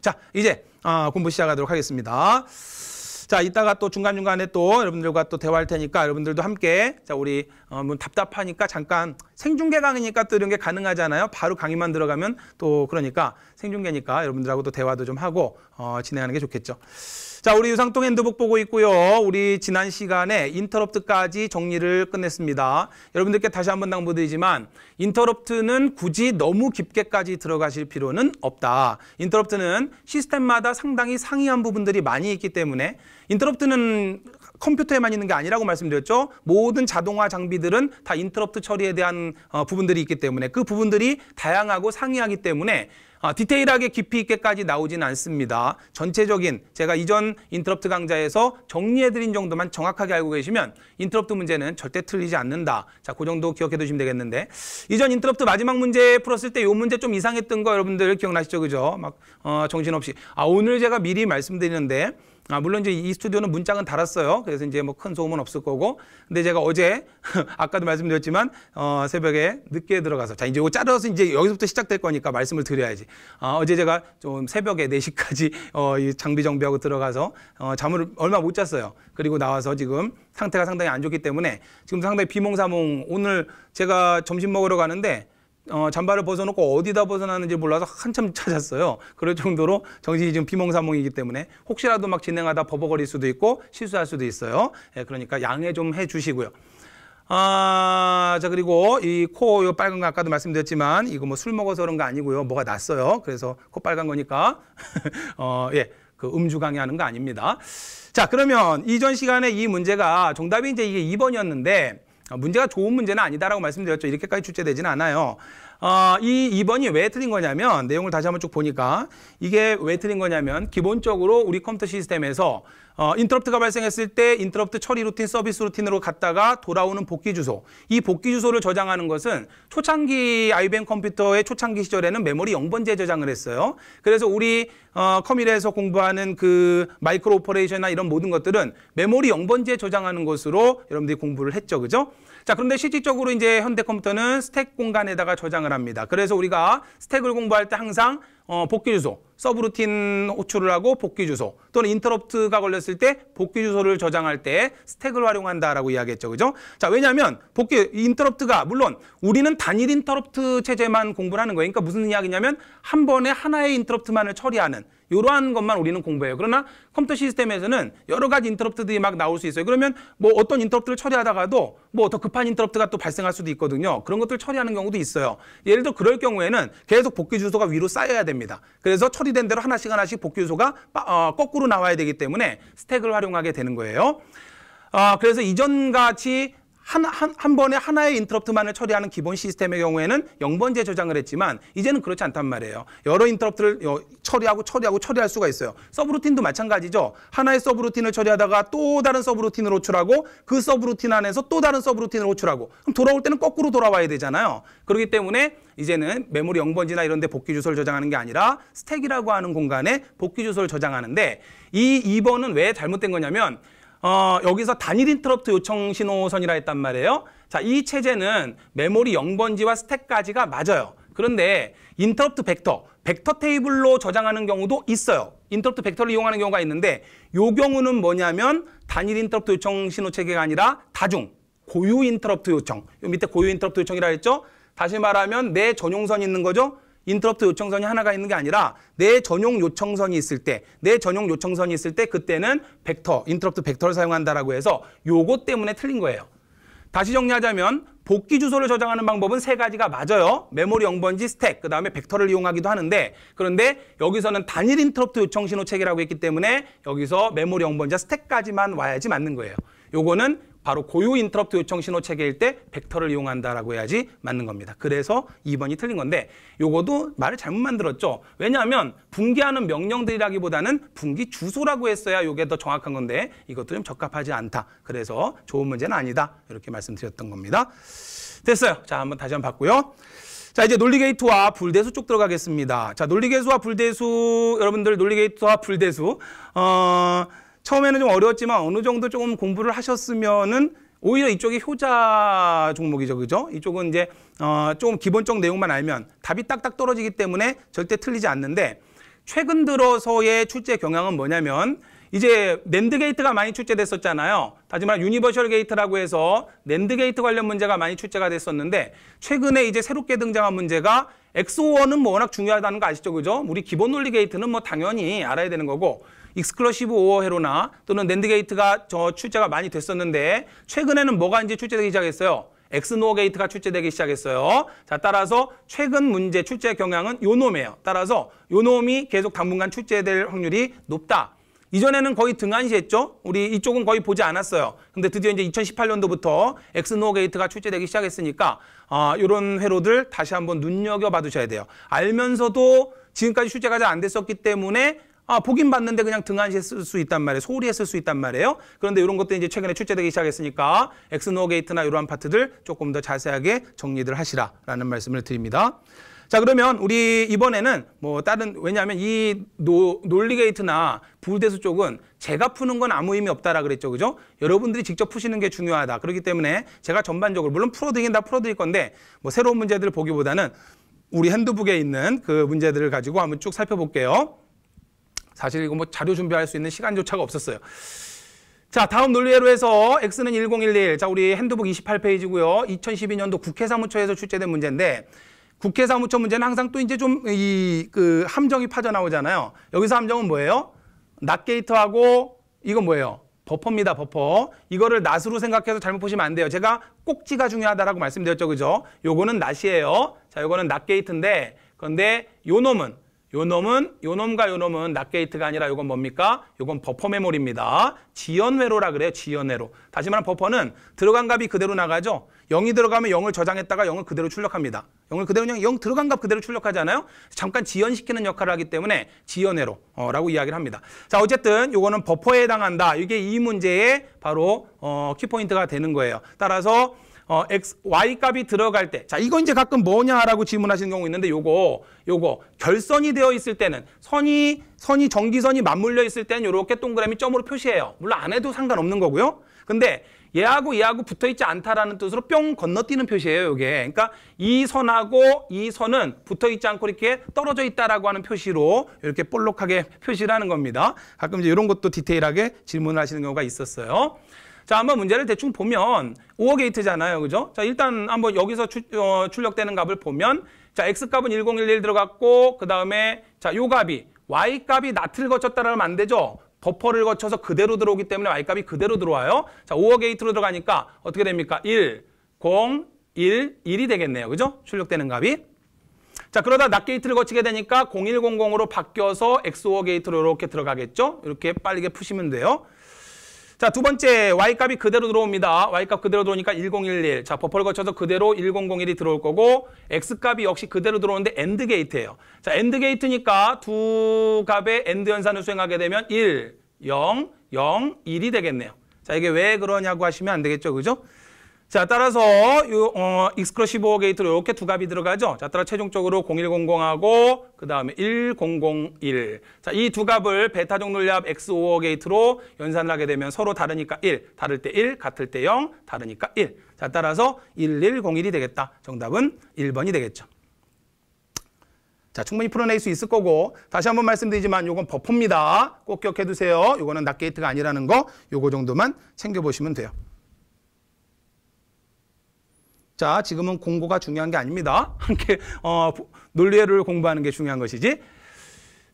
자, 이제 어, 공부 시작하도록 하겠습니다. 자, 이따가 또 중간중간에 또 여러분들과 또 대화할 테니까 여러분들도 함께 자, 우리 어, 뭐 답답하니까 잠깐 생중계 강의니까 또 이런 게 가능하잖아요. 바로 강의만 들어가면 또 그러니까 생중계니까 여러분들하고 또 대화도 좀 하고 어, 진행하는 게 좋겠죠. 자, 우리 유상통 핸드북 보고 있고요. 우리 지난 시간에 인터럽트까지 정리를 끝냈습니다. 여러분들께 다시 한 번 당부드리지만 인터럽트는 굳이 너무 깊게까지 들어가실 필요는 없다. 인터럽트는 시스템마다 상당히 상이한 부분들이 많이 있기 때문에 인터럽트는 컴퓨터에만 있는 게 아니라고 말씀드렸죠. 모든 자동화 장비들은 다 인터럽트 처리에 대한 어, 부분들이 있기 때문에 그 부분들이 다양하고 상이하기 때문에 아, 디테일하게 깊이 있게까지 나오진 않습니다. 전체적인 제가 이전 인터럽트 강좌에서 정리해드린 정도만 정확하게 알고 계시면 인터럽트 문제는 절대 틀리지 않는다. 자, 그 정도 기억해 두시면 되겠는데 이전 인터럽트 마지막 문제 풀었을 때 이 문제 좀 이상했던 거 여러분들 기억나시죠? 그죠? 막 어, 정신없이 아 오늘 제가 미리 말씀드리는데 아, 물론 이제 이 스튜디오는 문짝은 달았어요. 그래서 이제 뭐 큰 소음은 없을 거고. 근데 제가 어제 아까도 말씀드렸지만 어, 새벽에 늦게 들어가서 자 이제 이거 자르서 이제 여기서부터 시작될 거니까 말씀을 드려야지. 아, 어제 제가 좀 새벽에 4시까지 어, 이 장비 정비하고 들어가서 어, 잠을 얼마 못 잤어요. 그리고 나와서 지금 상태가 상당히 안 좋기 때문에 지금 상당히 비몽사몽 오늘 제가 점심 먹으러 가는데 어, 잠바를 벗어놓고 어디다 벗어놨는지 몰라서 한참 찾았어요. 그럴 정도로 정신이 지금 비몽사몽이기 때문에 혹시라도 막 진행하다 버벅거릴 수도 있고 실수할 수도 있어요. 예, 그러니까 양해 좀 해주시고요. 아, 자, 그리고 이 코, 요 빨간 거 아까도 말씀드렸지만, 이거 뭐 술 먹어서 그런 거 아니고요. 뭐가 났어요. 그래서 코 빨간 거니까, 어, 예, 그 음주 강의하는 거 아닙니다. 자, 그러면 이전 시간에 이 문제가 정답이 이제 이게 2번이었는데, 아, 문제가 좋은 문제는 아니다라고 말씀드렸죠. 이렇게까지 출제되지는 않아요. 어, 이 2번이 왜 틀린 거냐면 내용을 다시 한번 쭉 보니까 이게 왜 틀린 거냐면 기본적으로 우리 컴퓨터 시스템에서 어, 인터럽트가 발생했을 때 인터럽트 처리 루틴 서비스 루틴으로 갔다가 돌아오는 복귀 주소 이 복귀 주소를 저장하는 것은 초창기 IBM 컴퓨터의 초창기 시절에는 메모리 0번째 저장을 했어요. 그래서 우리 어, 커밀에서 공부하는 그 마이크로 오퍼레이션이나 이런 모든 것들은 메모리 0번째 저장하는 것으로 여러분들이 공부를 했죠. 그죠? 자, 그런데 실질적으로 이제 현대 컴퓨터는 스택 공간에다가 저장을 합니다. 그래서 우리가 스택을 공부할 때 항상 어, 복귀 주소 서브루틴 호출을 하고 복귀 주소 또는 인터럽트가 걸렸을 때 복귀 주소를 저장할 때 스택을 활용한다라고 이야기했죠. 그죠? 자, 왜냐하면 복귀 인터럽트가 물론 우리는 단일 인터럽트 체제만 공부를 하는 거예요. 그러니까 무슨 이야기냐면 한 번에 하나의 인터럽트만을 처리하는 이러한 것만 우리는 공부해요. 그러나 컴퓨터 시스템에서는 여러 가지 인터럽트들이 막 나올 수 있어요. 그러면 뭐 어떤 인터럽트를 처리하다가도 뭐 더 급한 인터럽트가 또 발생할 수도 있거든요. 그런 것들 을 처리하는 경우도 있어요. 예를 들어 그럴 경우에는 계속 복귀 주소가 위로 쌓여야 됩니다. 그래서 처리 처리된 대로 하나씩 하나씩 복균소가 어, 거꾸로 나와야 되기 때문에 스택을 활용하게 되는 거예요. 어, 그래서 이전같이 한, 한, 한 번에 하나의 인터럽트만을 처리하는 기본 시스템의 경우에는 0번제 저장을 했지만 이제는 그렇지 않단 말이에요. 여러 인터럽트를 처리하고 처리하고 처리할 수가 있어요. 서브루틴도 마찬가지죠. 하나의 서브루틴을 처리하다가 또 다른 서브루틴을 호출하고 그 서브루틴 안에서 또 다른 서브루틴을 호출하고 그럼 돌아올 때는 거꾸로 돌아와야 되잖아요. 그렇기 때문에 이제는 메모리 0번지나 이런 데 복귀 주소를 저장하는 게 아니라 스택이라고 하는 공간에 복귀 주소를 저장하는데 이 2번은 왜 잘못된 거냐면 어, 여기서 단일 인터럽트 요청 신호선이라 했단 말이에요. 자, 이 체제는 메모리 0번지와 스택까지가 맞아요. 그런데 인터럽트 벡터, 벡터 테이블로 저장하는 경우도 있어요. 인터럽트 벡터를 이용하는 경우가 있는데 요 경우는 뭐냐면 단일 인터럽트 요청 신호 체계가 아니라 다중, 고유 인터럽트 요청. 요 밑에 고유 인터럽트 요청이라 했죠? 다시 말하면 내 전용선이 있는 거죠? 인터럽트 요청선이 하나가 있는 게 아니라 내 전용 요청선이 있을 때, 내 전용 요청선이 있을 때 그때는 벡터, 인터럽트 벡터를 사용한다라고 해서 요거 때문에 틀린 거예요. 다시 정리하자면 복귀 주소를 저장하는 방법은 세 가지가 맞아요. 메모리 0번지 스택, 그 다음에 벡터를 이용하기도 하는데 그런데 여기서는 단일 인터럽트 요청 신호체계라고 했기 때문에 여기서 메모리 0번지 스택까지만 와야지 맞는 거예요. 요거는 바로 고유 인터럽트 요청 신호 체계일 때 벡터를 이용한다라고 해야지 맞는 겁니다. 그래서 2번이 틀린 건데 요거도 말을 잘못 만들었죠. 왜냐하면 분기하는 명령들이라기보다는 분기 주소라고 했어야 요게 더 정확한 건데 이것도 좀 적합하지 않다. 그래서 좋은 문제는 아니다. 이렇게 말씀드렸던 겁니다. 됐어요. 자, 한번 다시 한번 봤고요. 자 이제 논리게이트와 불대수 쭉 들어가겠습니다. 자논리게이트와 불대수 여러분들 논리게이트와 불대수 어 처음에는 좀 어려웠지만 어느 정도 조금 공부를 하셨으면은 오히려 이쪽이 효자 종목이죠. 그죠? 이쪽은 이제 어, 조금 기본적 내용만 알면 답이 딱딱 떨어지기 때문에 절대 틀리지 않는데 최근 들어서의 출제 경향은 뭐냐면 이제 랜드 게이트가 많이 출제됐었잖아요. 하지만 유니버셜 게이트라고 해서 랜드 게이트 관련 문제가 많이 출제가 됐었는데 최근에 이제 새롭게 등장한 문제가 엑소원은 뭐 워낙 중요하다는 거 아시죠? 그죠? 우리 기본 논리 게이트는 뭐 당연히 알아야 되는 거고 익스클러시브 오어헤로나 또는 랜드게이트가저 출제가 많이 됐었는데 최근에는 뭐가 이제 출제되기 시작했어요? 엑스노어 게이트가 출제되기 시작했어요. 자, 따라서 최근 문제 출제 경향은 요 놈이에요. 따라서 요 놈이 계속 당분간 출제될 확률이 높다. 이전에는 거의 등한시했죠. 우리 이쪽은 거의 보지 않았어요. 근데 드디어 이제 2018년도부터 엑스노어 게이트가 출제되기 시작했으니까 아, 요런 회로들 다시 한번 눈여겨 봐두셔야 돼요. 알면서도 지금까지 출제가 잘 안 됐었기 때문에 아, 보긴 봤는데 그냥 등한시에 쓸수 있단 말이에요. 소홀히 했을 수 있단 말이에요. 그런데 이런 것들이 이제 최근에 출제되기 시작했으니까 엑스노 게이트나 이러한 파트들 조금 더 자세하게 정리를 하시라라는 말씀을 드립니다. 자 그러면 우리 이번에는 뭐 다른 왜냐하면 이 노, 논리게이트나 부대수 쪽은 제가 푸는 건 아무 의미 없다라 그랬죠 그죠 여러분들이 직접 푸시는 게 중요하다 그렇기 때문에 제가 전반적으로 물론 풀어드리긴 다 풀어드릴 건데 뭐 새로운 문제들을 보기보다는 우리 핸드북에 있는 그 문제들을 가지고 한번 쭉 살펴볼게요 사실 이거 뭐 자료 준비할 수 있는 시간조차가 없었어요. 자, 다음 논리회로 해서 X는 1011. 자, 우리 핸드북 28페이지고요. 2012년도 국회사무처에서 출제된 문제인데 국회사무처 문제는 항상 또 이제 좀 이 그 함정이 파져나오잖아요. 여기서 함정은 뭐예요? 낫게이트하고 이건 뭐예요? 버퍼입니다, 버퍼. 이거를 낫으로 생각해서 잘못 보시면 안 돼요. 제가 꼭지가 중요하다라고 말씀드렸죠, 그죠? 요거는 낫이에요. 자, 요거는 낫게이트인데, 그런데 요 놈은 요 놈은 요 놈과 요 놈은 낫게이트가 아니라 요건 뭡니까? 요건 버퍼 메모리입니다. 지연회로라 그래요. 지연회로. 다시 말하면 버퍼는 들어간 값이 그대로 나가죠. 0이 들어가면 0을 저장했다가 0을 그대로 출력합니다. 0을 그대로 그냥 0 들어간 값 그대로 출력하잖아요. 잠깐 지연시키는 역할을 하기 때문에 지연회로라고 어, 이야기를 합니다. 자 어쨌든 요거는 버퍼에 해당한다. 이게 이 문제의 바로 어, 키포인트가 되는 거예요. 따라서 어, x, y 값이 들어갈 때, 자, 이거 이제 가끔 뭐냐라고 질문하시는 경우 있는데 요거, 요거, 결선이 되어 있을 때는 선이, 선이 전기선이 맞물려 있을 때는 요렇게 동그라미 점으로 표시해요. 물론 안 해도 상관없는 거고요. 근데 얘하고 얘하고 붙어 있지 않다라는 뜻으로 뿅 건너뛰는 표시예요, 요게. 그러니까 이 선하고 이 선은 붙어 있지 않고 이렇게 떨어져 있다라고 하는 표시로 이렇게 볼록하게 표시를 하는 겁니다. 가끔 이제 이런 것도 디테일하게 질문을 하시는 경우가 있었어요. 자, 한번 문제를 대충 보면 5어 게이트잖아요. 그죠? 자, 일단 한번 여기서 추, 어, 출력되는 값을 보면 자, x값은 1011 들어갔고 그다음에 자, 요 값이 y값이 나트를 거쳤다라면 안 되죠. 버퍼를 거쳐서 그대로 들어오기 때문에 y값이 그대로 들어와요. 자, 5어 게이트로 들어가니까 어떻게 됩니까? 1, 0, 1, 1이 되겠네요. 그죠? 출력되는 값이. 자, 그러다 낫 게이트를 거치게 되니까 0100으로 바뀌어서 XOR 게이트로 이렇게 들어가겠죠? 이렇게 빠르게 푸시면 돼요. 자, 두 번째 Y값이 그대로 들어옵니다. Y값 그대로 들어오니까 1011. 자, 버퍼를 거쳐서 그대로 1001이 들어올 거고 X값이 역시 그대로 들어오는데 엔드 게이트예요. 자, 엔드 게이트니까 두 값의 엔드 연산을 수행하게 되면 1, 0, 0, 1이 되겠네요. 자, 이게 왜 그러냐고 하시면 안 되겠죠. 그죠? 자, 따라서 이 어, 익스클러시브 게이트로 이렇게 두 값이 들어가죠. 자, 따라 최종적으로 0100하고 그다음에 1001. 자, 이 두 값을 베타 종놀압 X5어 게이트로 연산을 하게 되면 서로 다르니까 1, 다를 때 1, 같을 때 0, 다르니까 1. 자, 따라서 1101이 되겠다. 정답은 1번이 되겠죠. 자, 충분히 풀어낼 수 있을 거고 다시 한번 말씀드리지만 요건 버퍼입니다. 꼭 기억해 두세요. 요거는 낫 게이트가 아니라는 거 요거 정도만 챙겨 보시면 돼요. 자, 지금은 공고가 중요한 게 아닙니다. 함께 어, 논리회로를 공부하는 게 중요한 것이지.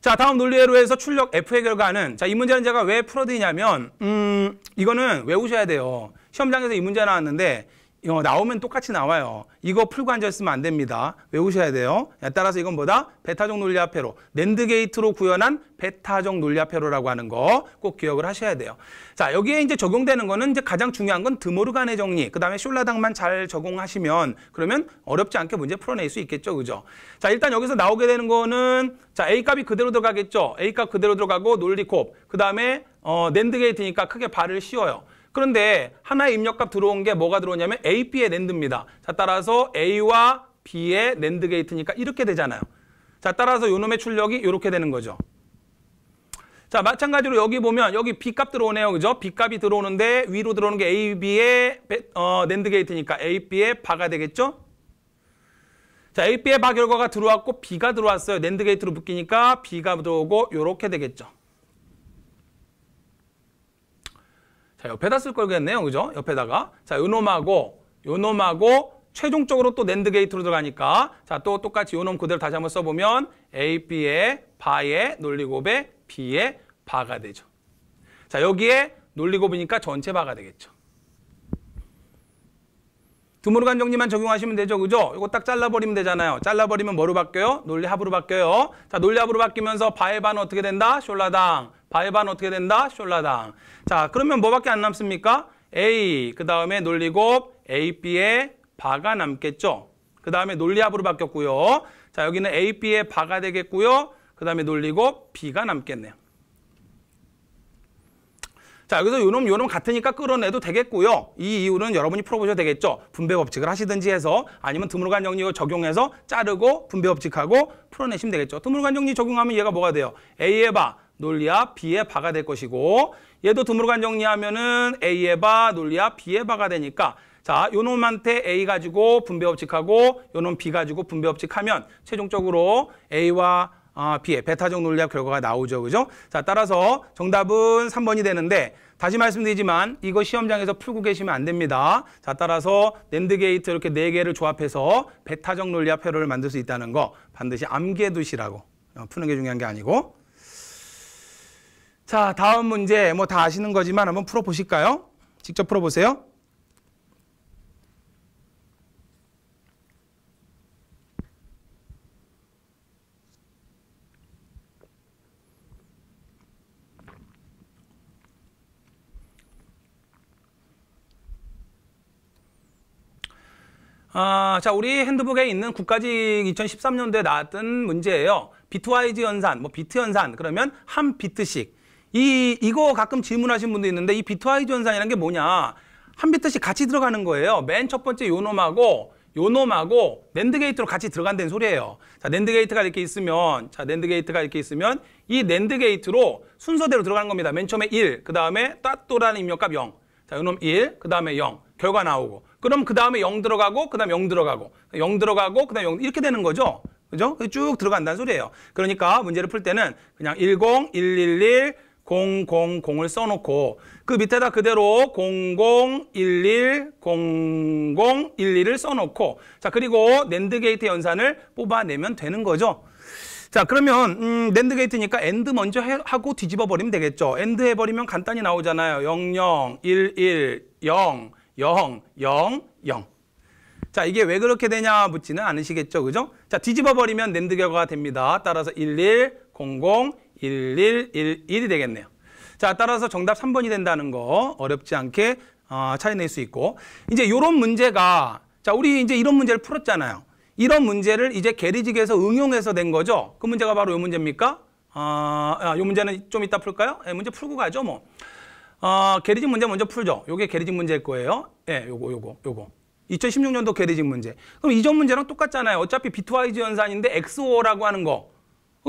자, 다음 논리회로에서 출력 F의 결과는 자, 이 문제는 제가 왜 풀어드리냐면 음, 이거는 외우셔야 돼요. 시험장에서 이 문제 나왔는데 이 어, 나오면 똑같이 나와요. 이거 풀고 앉아있으면 안 됩니다. 외우셔야 돼요. 따라서 이건 뭐다? 베타적 논리화폐로. 랜드 게이트로 구현한 베타적 논리화폐로라고 하는 거 꼭 기억을 하셔야 돼요. 자, 여기에 이제 적용되는 거는 이제 가장 중요한 건 드모르간의 정리. 그 다음에 숄라당만 잘 적용하시면 그러면 어렵지 않게 문제 풀어낼 수 있겠죠. 그죠? 자, 일단 여기서 나오게 되는 거는 자, A 값이 그대로 들어가겠죠. A 값 그대로 들어가고 논리콥. 그 다음에 어, 랜드 게이트니까 크게 발을 씌워요. 그런데 하나의 입력값 들어온 게 뭐가 들어오냐면 A, p 의 랜드입니다. 자, 따라서 A와 B의 랜드 게이트니까 이렇게 되잖아요. 자, 따라서 요놈의 출력이 이렇게 되는 거죠. 자, 마찬가지로 여기 보면 여기 B값 들어오네요. 그죠? B값이 들어오는데 위로 들어오는 게 A, B의 어, 랜드 게이트니까 A, B의 바가 되겠죠? 자, A, B의 바 결과가 들어왔고 B가 들어왔어요. 랜드 게이트로 묶이니까 B가 들어오고 이렇게 되겠죠. 자, 옆에다 쓸 걸 그랬네요. 그죠? 옆에다가. 자, 요놈하고, 요놈하고, 최종적으로 또 랜드 게이트로 들어가니까 자 또 똑같이 요놈 그대로 다시 한번 써보면 A, b 에바에 논리곱에 b 에 바가 되죠. 자 여기에 논리곱이니까 전체 바가 되겠죠. 두모르 간정리만 적용하시면 되죠. 그죠? 이거 딱 잘라버리면 되잖아요. 잘라버리면 뭐로 바뀌어요? 논리합으로 바뀌어요. 자 논리합으로 바뀌면서 바의 바는 어떻게 된다? 숄라당. 바이바는 어떻게 된다? 숄라당. 자, 그러면 뭐밖에 안 남습니까? A, 그 다음에 논리곱 AB에 바가 남겠죠. 그 다음에 논리합으로 바뀌었고요. 자, 여기는 AB에 바가 되겠고요. 그 다음에 논리곱 B가 남겠네요. 자, 여기서 요놈, 요놈 같으니까 끌어내도 되겠고요. 이 이유는 여러분이 풀어보셔도 되겠죠. 분배 법칙을 하시든지 해서 아니면 드물간 정리 적용해서 자르고 분배 법칙하고 풀어내시면 되겠죠. 드물간 정리 적용하면 얘가 뭐가 돼요? A의 바, 논리와 B의 바가 될 것이고 얘도 드물간 정리하면은 A의 바, 논리와 B의 바가 되니까 자, 요놈한테 A 가지고 분배 업칙하고 요놈 B 가지고 분배 업칙하면 최종적으로 A와 아, B의 베타적 논리와 결과가 나오죠. 그죠? 자, 따라서 정답은 3번이 되는데 다시 말씀드리지만 이거 시험장에서 풀고 계시면 안 됩니다. 자, 따라서 랜드 게이트 이렇게 네 개를 조합해서 베타적 논리와 회로를 만들 수 있다는 거 반드시 암기해 두시라고 어, 푸는 게 중요한 게 아니고 자, 다음 문제 뭐 다 아시는 거지만 한번 풀어 보실까요? 직접 풀어 보세요. 아, 자, 우리 핸드북에 있는 국가직 2013년도에 나왔던 문제예요. 비트와이즈 연산, 뭐 비트 연산, 그러면 한 비트씩. 이 이거 가끔 질문하신 분도 있는데 이 비트와이즈 현상이라는 게 뭐냐? 한 비트씩 같이 들어가는 거예요. 맨 첫 번째 요놈하고 요놈하고 랜드 게이트로 같이 들어간다는 소리예요. 자, 랜드 게이트가 이렇게 있으면 자, 랜드 게이트가 이렇게 있으면 이 랜드 게이트로 순서대로 들어가는 겁니다. 맨 처음에 1, 그다음에 따또라는 입력값 0. 자, 요놈 1, 그다음에 0. 결과 나오고. 그럼 그다음에 0 들어가고 그다음에 0 들어가고 0 들어가고 그다음에 0 이렇게 되는 거죠. 그죠? 쭉 들어간다는 소리예요. 그러니까 문제를 풀 때는 그냥 10, 111, 000을 써놓고 그 밑에다 그대로 0011 0011을 써놓고 자 그리고 낸드 게이트 연산을 뽑아내면 되는 거죠. 자 그러면 음, 랜드 게이트니까 엔드 먼저 해, 하고 뒤집어 버리면 되겠죠. 엔드 해버리면 간단히 나오잖아요. 00 11 0 0 0 0 자, 이게 왜 그렇게 되냐 묻지는 않으시겠죠. 그죠? 자, 뒤집어 버리면 랜드 결과가 됩니다. 따라서 11, 00, 1111이 되겠네요. 자, 따라서 정답 3번이 된다는 거 어렵지 않게 어, 차이낼 수 있고 이제 요런 문제가 자, 우리 이제 이런 문제를 풀었잖아요. 이런 문제를 이제 게리직에서 응용해서 된 거죠. 그 문제가 바로 요 문제입니까? 어, 아, 어, 요 문제는 좀 이따 풀까요? 예, 문제 풀고 가죠, 뭐. 어, 게리직 문제 먼저 풀죠. 요게 게리직 문제일 거예요. 예, 요거, 요거, 요거. 2016년도 게리직 문제. 그럼 이전 문제랑 똑같잖아요. 어차피 비트와이즈 연산인데 XO라고 하는 거.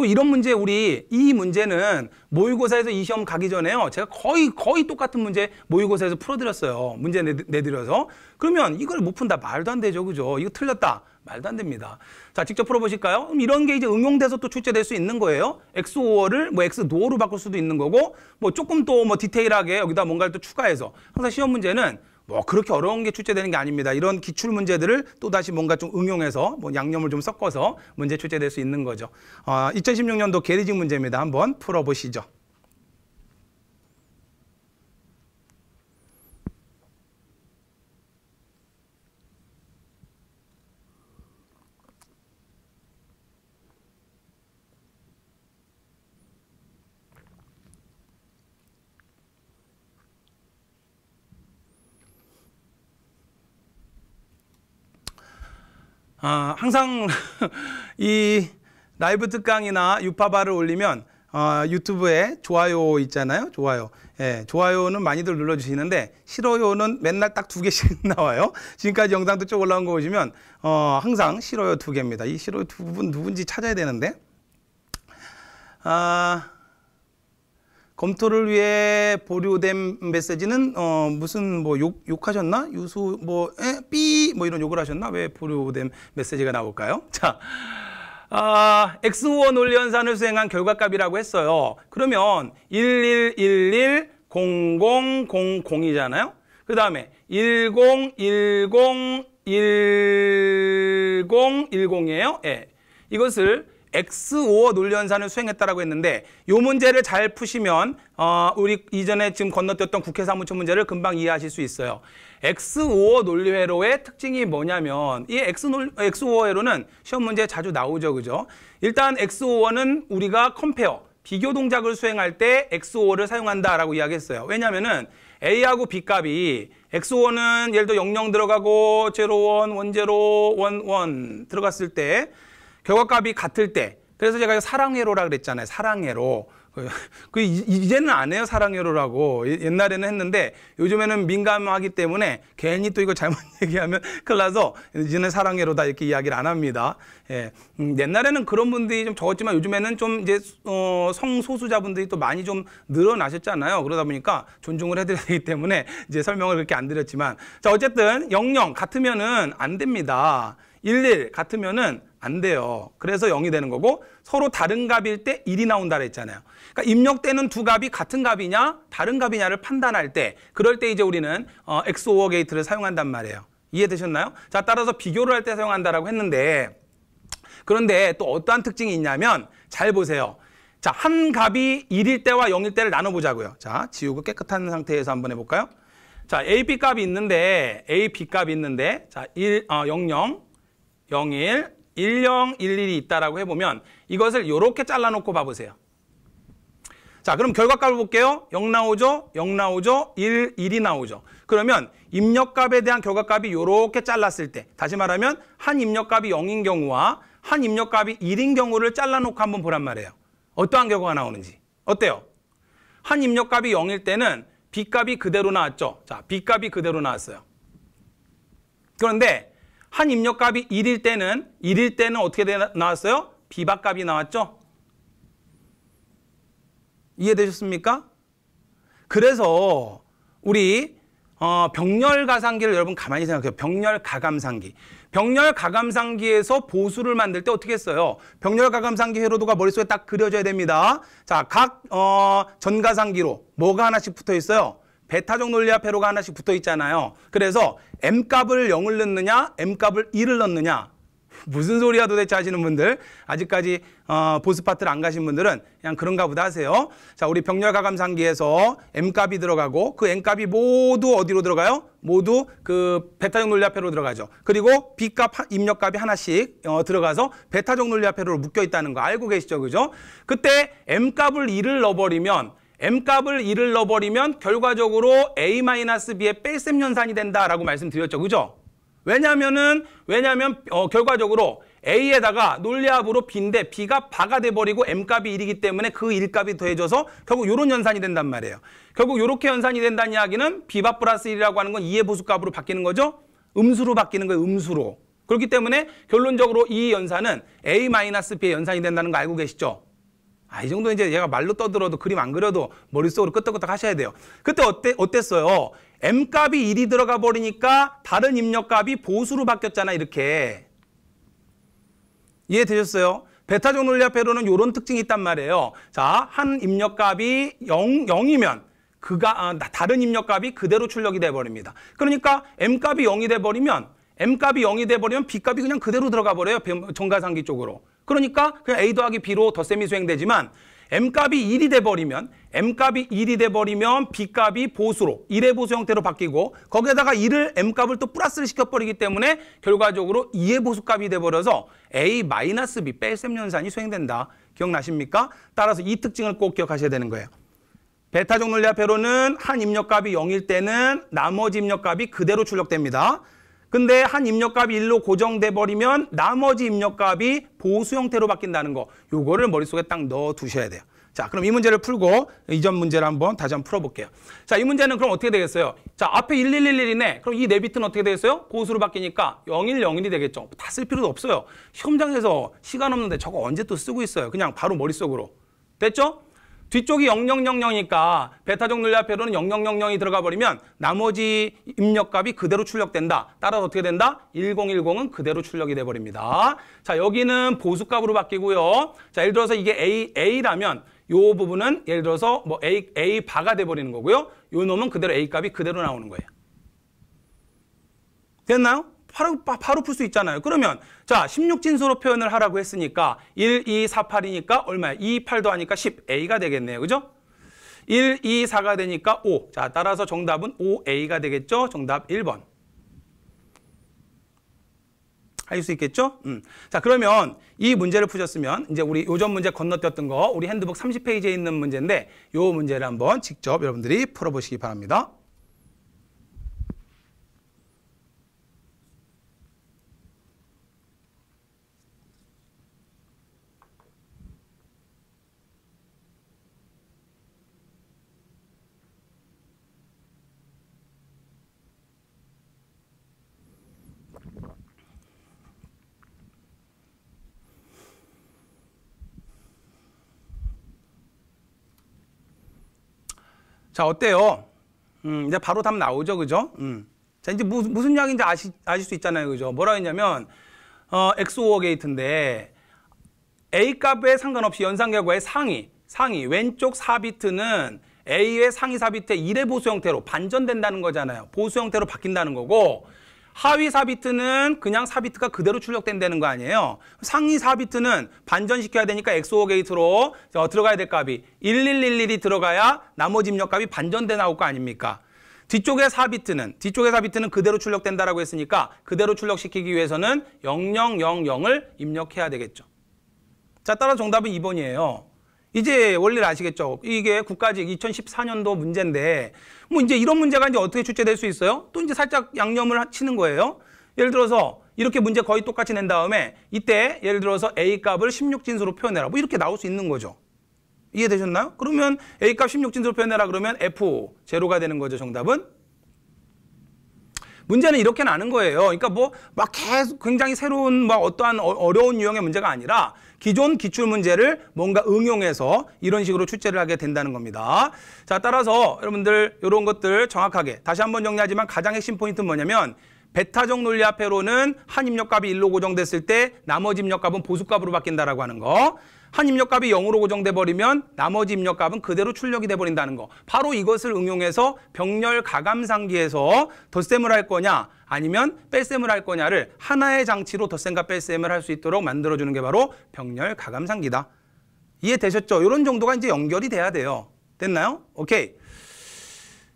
이런 문제 우리 이 문제는 모의고사에서 이 시험 가기 전에요. 제가 거의 거의 똑같은 문제 모의고사에서 풀어드렸어요. 문제 내드려서. 그러면 이걸 못 푼다. 말도 안 되죠. 그죠? 이거 틀렸다. 말도 안 됩니다. 자, 직접 풀어보실까요? 그럼 이런 게 이제 응용돼서 또 출제될 수 있는 거예요. XOR을 뭐 XNO로 바꿀 수도 있는 거고, 뭐 조금 또 뭐 디테일하게 여기다 뭔가를 또 추가해서 항상 시험 문제는 뭐 그렇게 어려운 게 출제되는 게 아닙니다. 이런 기출 문제들을 또 다시 뭔가 좀 응용해서 뭐 양념을 좀 섞어서 문제 출제될 수 있는 거죠. 어, 2016년도 게리직 문제입니다. 한번 풀어보시죠. 아, 항상 이 라이브 특강이나 유파바를 올리면 어, 유튜브에 좋아요 있잖아요. 좋아요. 예, 좋아요는 많이들 눌러주시는데 싫어요는 맨날 딱 두 개씩 나와요. 지금까지 영상도 쭉 올라온 거 보시면 어, 항상 싫어요 두 개입니다. 이 싫어요 두 분 누군지 찾아야 되는데. 아... 검토를 위해 보류된 메시지는 어 무슨 뭐욕 욕하셨나 유수 뭐삐뭐 뭐 이런 욕을 하셨나 왜 보류된 메시지가 나올까요? 자. 아, X5와 논리 연산을 수행한 결과값이라고 했어요. 그러면 11110000이잖아요. 그 다음에 10101010이에요. 예. 이것을 XO 논리연산을 수행했다라고 했는데 이 문제를 잘 푸시면 어, 우리 이전에 지금 건너뛰었던 국회 사무처 문제를 금방 이해하실 수 있어요. XO 논리회로의 특징이 뭐냐면 이 XO 회로는 시험 문제에 자주 나오죠. 그죠? 일단 XO는 우리가 컴페어 비교 동작을 수행할 때 XO를 사용한다라고 이야기했어요. 왜냐면은 A하고 B 값이 XO는 예를 들어 00 들어가고 제로원 원제로 원원 들어갔을 때 격월값이 같을 때 그래서 제가 사랑예로라 그랬잖아요. 사랑예로. 그 이제는 안 해요 사랑예로라고 예, 옛날에는 했는데 요즘에는 민감하기 때문에 괜히 또 이거 잘못 얘기하면 큰일 나서 이제는 사랑예로다 이렇게 이야기를 안 합니다 예 음, 옛날에는 그런 분들이 좀 적었지만 요즘에는 좀 이제 어, 성소수자분들이 또 많이 좀 늘어나셨잖아요 그러다 보니까 존중을 해드려야 되기 때문에 이제 설명을 그렇게 안 드렸지만 자 어쨌든 영영 같으면은 안 됩니다 11 같으면은 안 돼요. 그래서 0이 되는 거고 서로 다른 값일 때 1이 나온다 그랬잖아요. 그러니까 입력 되는두 값이 같은 값이냐 다른 값이냐를 판단할 때 그럴 때 이제 우리는 어, XOR 게이트를 사용한단 말이에요. 이해되셨나요? 자 따라서 비교를 할 때 사용한다라고 했는데 그런데 또 어떠한 특징이 있냐면 잘 보세요. 자, 한 값이 1일 때와 0일 때를 나눠보자고요. 자, 지우고 깨끗한 상태에서 한번 해볼까요? 자, AB 값이 있는데, AB 값이 있는데, 자, 1, 어, 0, 0, 0, 1, 1011이 있다라고 해보면 이것을 이렇게 잘라놓고 봐보세요. 자, 그럼 결과값을 볼게요. 0 나오죠? 0 나오죠? 1, 1이 나오죠. 그러면 입력값에 대한 결과값이 이렇게 잘랐을 때 다시 말하면 한 입력값이 0인 경우와 한 입력값이 1인 경우를 잘라놓고 한번 보란 말이에요. 어떠한 결과가 나오는지. 어때요? 한 입력값이 0일 때는 B값이 그대로 나왔죠. 자, B값이 그대로 나왔어요. 그런데 한 입력값이 1일 때는 1일 때는 어떻게 나왔어요? 비박값이 나왔죠? 이해되셨습니까? 그래서 우리 어, 병렬 가상기를 여러분 가만히 생각해요. 병렬 가감상기. 병렬 가감상기에서 보수를 만들 때 어떻게 했어요? 병렬 가감상기 회로도가 머릿속에 딱 그려져야 됩니다. 자, 각 어, 전가상기로 뭐가 하나씩 붙어 있어요? 베타적 논리앞에로가 하나씩 붙어 있잖아요. 그래서 m값을 0을 넣느냐, m값을 1을 넣느냐. 무슨 소리야 도대체 하시는 분들 아직까지 어, 보스파트를 안 가신 분들은 그냥 그런가 보다 하세요. 자 우리 병렬가감상기에서 m값이 들어가고 그 m값이 모두 어디로 들어가요? 모두 그 베타적 논리앞에로 들어가죠. 그리고 b값 입력값이 하나씩 어, 들어가서 베타적 논리앞에로 묶여 있다는 거 알고 계시죠? 그죠? 그때 m값을 2를 넣어버리면 M값을 1을 넣어버리면 결과적으로 A-B의 뺄셈 현상이 된다라고 말씀드렸죠. 그죠? 왜냐면은, 왜냐면, 어, 결과적으로 A에다가 논리합으로 B인데 B가 바가 돼버리고 M값이 1이기 때문에 그 1값이 더해져서 결국 이런 현상이 된단 말이에요. 결국 이렇게 현상이 된다는 이야기는 B바 플러스 1이라고 하는 건 2의 보수값으로 바뀌는 거죠. 음수로 바뀌는 거예요. 음수로. 그렇기 때문에 결론적으로 이 연산은 A-B의 연산이 된다는 거 알고 계시죠? 아, 이 정도는 이제 얘가 말로 떠들어도 그림 안 그려도 머릿속으로 끄떡끄떡 하셔야 돼요. 그때 어때, 어땠어요? M값이 1이 들어가 버리니까 다른 입력값이 보수로 바뀌었잖아, 이렇게. 이해되셨어요? 베타 종놀리아페로는 이런 특징이 있단 말이에요. 자, 한 입력값이 0, 0이면 그가 아, 다른 입력값이 그대로 출력이 돼버립니다. 그러니까 M값이 0이 돼버리면 M값이 0이 돼버리면 B값이 그냥 그대로 들어가 버려요. 정가상기 쪽으로. 그러니까 그냥 A 더하기 B로 덧셈이 수행되지만 M값이 1이 돼버리면 M값이 1이 돼버리면 B값이 보수로 1의 보수 형태로 바뀌고 거기에다가 1을 M값을 또 플러스를 시켜버리기 때문에 결과적으로 2의 보수값이 돼버려서 A 마이너스 B 뺄셈 연산이 수행된다. 기억나십니까? 따라서 이 특징을 꼭 기억하셔야 되는 거예요. 베타적 논리앞에로는한 입력값이 0일 때는 나머지 입력값이 그대로 출력됩니다. 근데 한 입력값이 1로 고정돼 버리면 나머지 입력값이 보수 형태로 바뀐다는 거 요거를 머릿속에 딱 넣어 두셔야 돼요. 자, 그럼 이 문제를 풀고 이전 문제를 한번 다시 한번 풀어볼게요. 자, 이 문제는 그럼 어떻게 되겠어요? 자, 앞에 1111이네. 그럼 이 내비트는 네 어떻게 되겠어요? 고수로 바뀌니까 0101이 되겠죠. 뭐 다쓸 필요도 없어요. 현장에서 시간 없는데 저거 언제 또 쓰고 있어요. 그냥 바로 머릿속으로. 됐죠? 뒤쪽이 0000이니까 베타 적률리앞에로는 0000이 들어가 버리면 나머지 입력값이 그대로 출력된다. 따라서 어떻게 된다? 1010은 그대로 출력이 돼 버립니다. 자, 여기는 보수값으로 바뀌고요. 자, 예를 들어서 이게 A A라면 이 부분은 예를 들어서 뭐 A A 바가 돼 버리는 거고요. 이 놈은 그대로 A 값이 그대로 나오는 거예요. 됐나요? 바로, 바로 풀 수 있잖아요. 그러면 자1 6진수로 표현을 하라고 했으니까 1, 2, 4, 8이니까 얼마야? 2, 8도 하니까 10A가 되겠네요. 그죠? 1, 2, 4가 되니까 5. 자 따라서 정답은 5A가 되겠죠? 정답 1번. 할 수 있겠죠? 음. 자, 그러면 이 문제를 푸셨으면 이제 우리 요전 문제 건너뛰었던 거 우리 핸드북 30페이지에 있는 문제인데 요 문제를 한번 직접 여러분들이 풀어보시기 바랍니다. 자, 어때요? 음, 이제 바로 답 나오죠, 그죠? 음. 자, 이제 무, 무슨 이야기인지 아시, 아실 수 있잖아요, 그죠? 뭐라 했냐면, 어, XOR 게이트인데, A값에 상관없이 연산 결과의 상위, 상위, 왼쪽 4비트는 A의 상위 4비트의 1의 보수 형태로 반전된다는 거잖아요. 보수 형태로 바뀐다는 거고, 하위 4비트는 그냥 4비트가 그대로 출력된다는 거 아니에요. 상위 4비트는 반전시켜야 되니까 XOR 게이트로 들어가야 될 값이 1111이 들어가야 나머지 입력값이 반전돼 나올 거 아닙니까? 뒤쪽에 4비트는 뒤쪽의 4비트는 그대로 출력된다라고 했으니까 그대로 출력시키기 위해서는 0000을 입력해야 되겠죠. 자, 따라 서 정답은 2번이에요. 이제 원리를 아시겠죠? 이게 국가직 2014년도 문제인데 뭐 이제 이런 문제가 이제 어떻게 출제될 수 있어요? 또 이제 살짝 양념을 치는 거예요. 예를 들어서 이렇게 문제 거의 똑같이 낸 다음에 이때 예를 들어서 A 값을 16진수로 표현해라. 뭐 이렇게 나올 수 있는 거죠. 이해되셨나요? 그러면 A값 16진수로 표현해라 그러면 F 제로가 되는 거죠. 정답은 문제는 이렇게 나는 거예요. 그러니까 뭐 막 계속 굉장히 새로운 막 어떠한 어, 어려운 유형의 문제가 아니라 기존 기출 문제를 뭔가 응용해서 이런 식으로 출제를 하게 된다는 겁니다. 자, 따라서 여러분들 이런 것들 정확하게 다시 한번 정리하지만 가장 핵심 포인트는 뭐냐면 베타적 논리 앞에로는 한 입력값이 일로 고정됐을 때 나머지 입력값은 보수값으로 바뀐다라고 하는 거. 한 입력값이 0으로 고정돼 버리면 나머지 입력값은 그대로 출력이 돼 버린다는 거. 바로 이것을 응용해서 병렬 가감상기에서 덧셈을 할 거냐 아니면 뺄셈을 할 거냐를 하나의 장치로 덧셈과 뺄셈을 할 수 있도록 만들어 주는 게 바로 병렬 가감상기다. 이해되셨죠? 이런 정도가 이제 연결이 돼야 돼요. 됐나요? 오케이.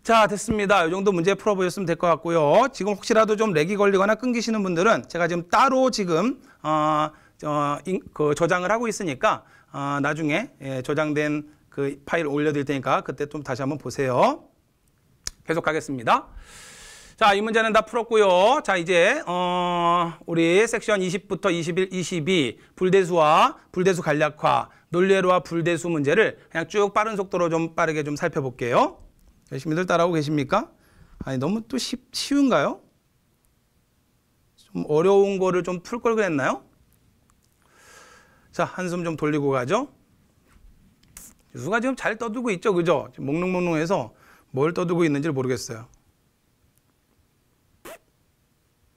자 됐습니다. 이 정도 문제 풀어보셨으면 될 것 같고요. 지금 혹시라도 좀 렉이 걸리거나 끊기시는 분들은 제가 지금 따로 지금 어, 어, 그 저장을 하고 있으니까 어, 나중에 예, 저장된 그 파일 올려드릴 테니까 그때 좀 다시 한번 보세요. 계속 가겠습니다. 자, 이 문제는 다 풀었고요. 자, 이제 어, 우리 섹션 20부터 21, 22 불대수와 불대수 간략화, 논리로와 불대수 문제를 그냥 쭉 빠른 속도로 좀 빠르게 좀 살펴볼게요. 열심히들 따라오고 계십니까? 아니, 너무 또 쉬, 쉬운가요? 좀 어려운 거를 좀 풀 걸 그랬나요? 자, 한숨 좀 돌리고 가죠. 수가 지금 잘 떠들고 있죠. 그죠? 몽롱몽롱해서 뭘 떠들고 있는지 모르겠어요.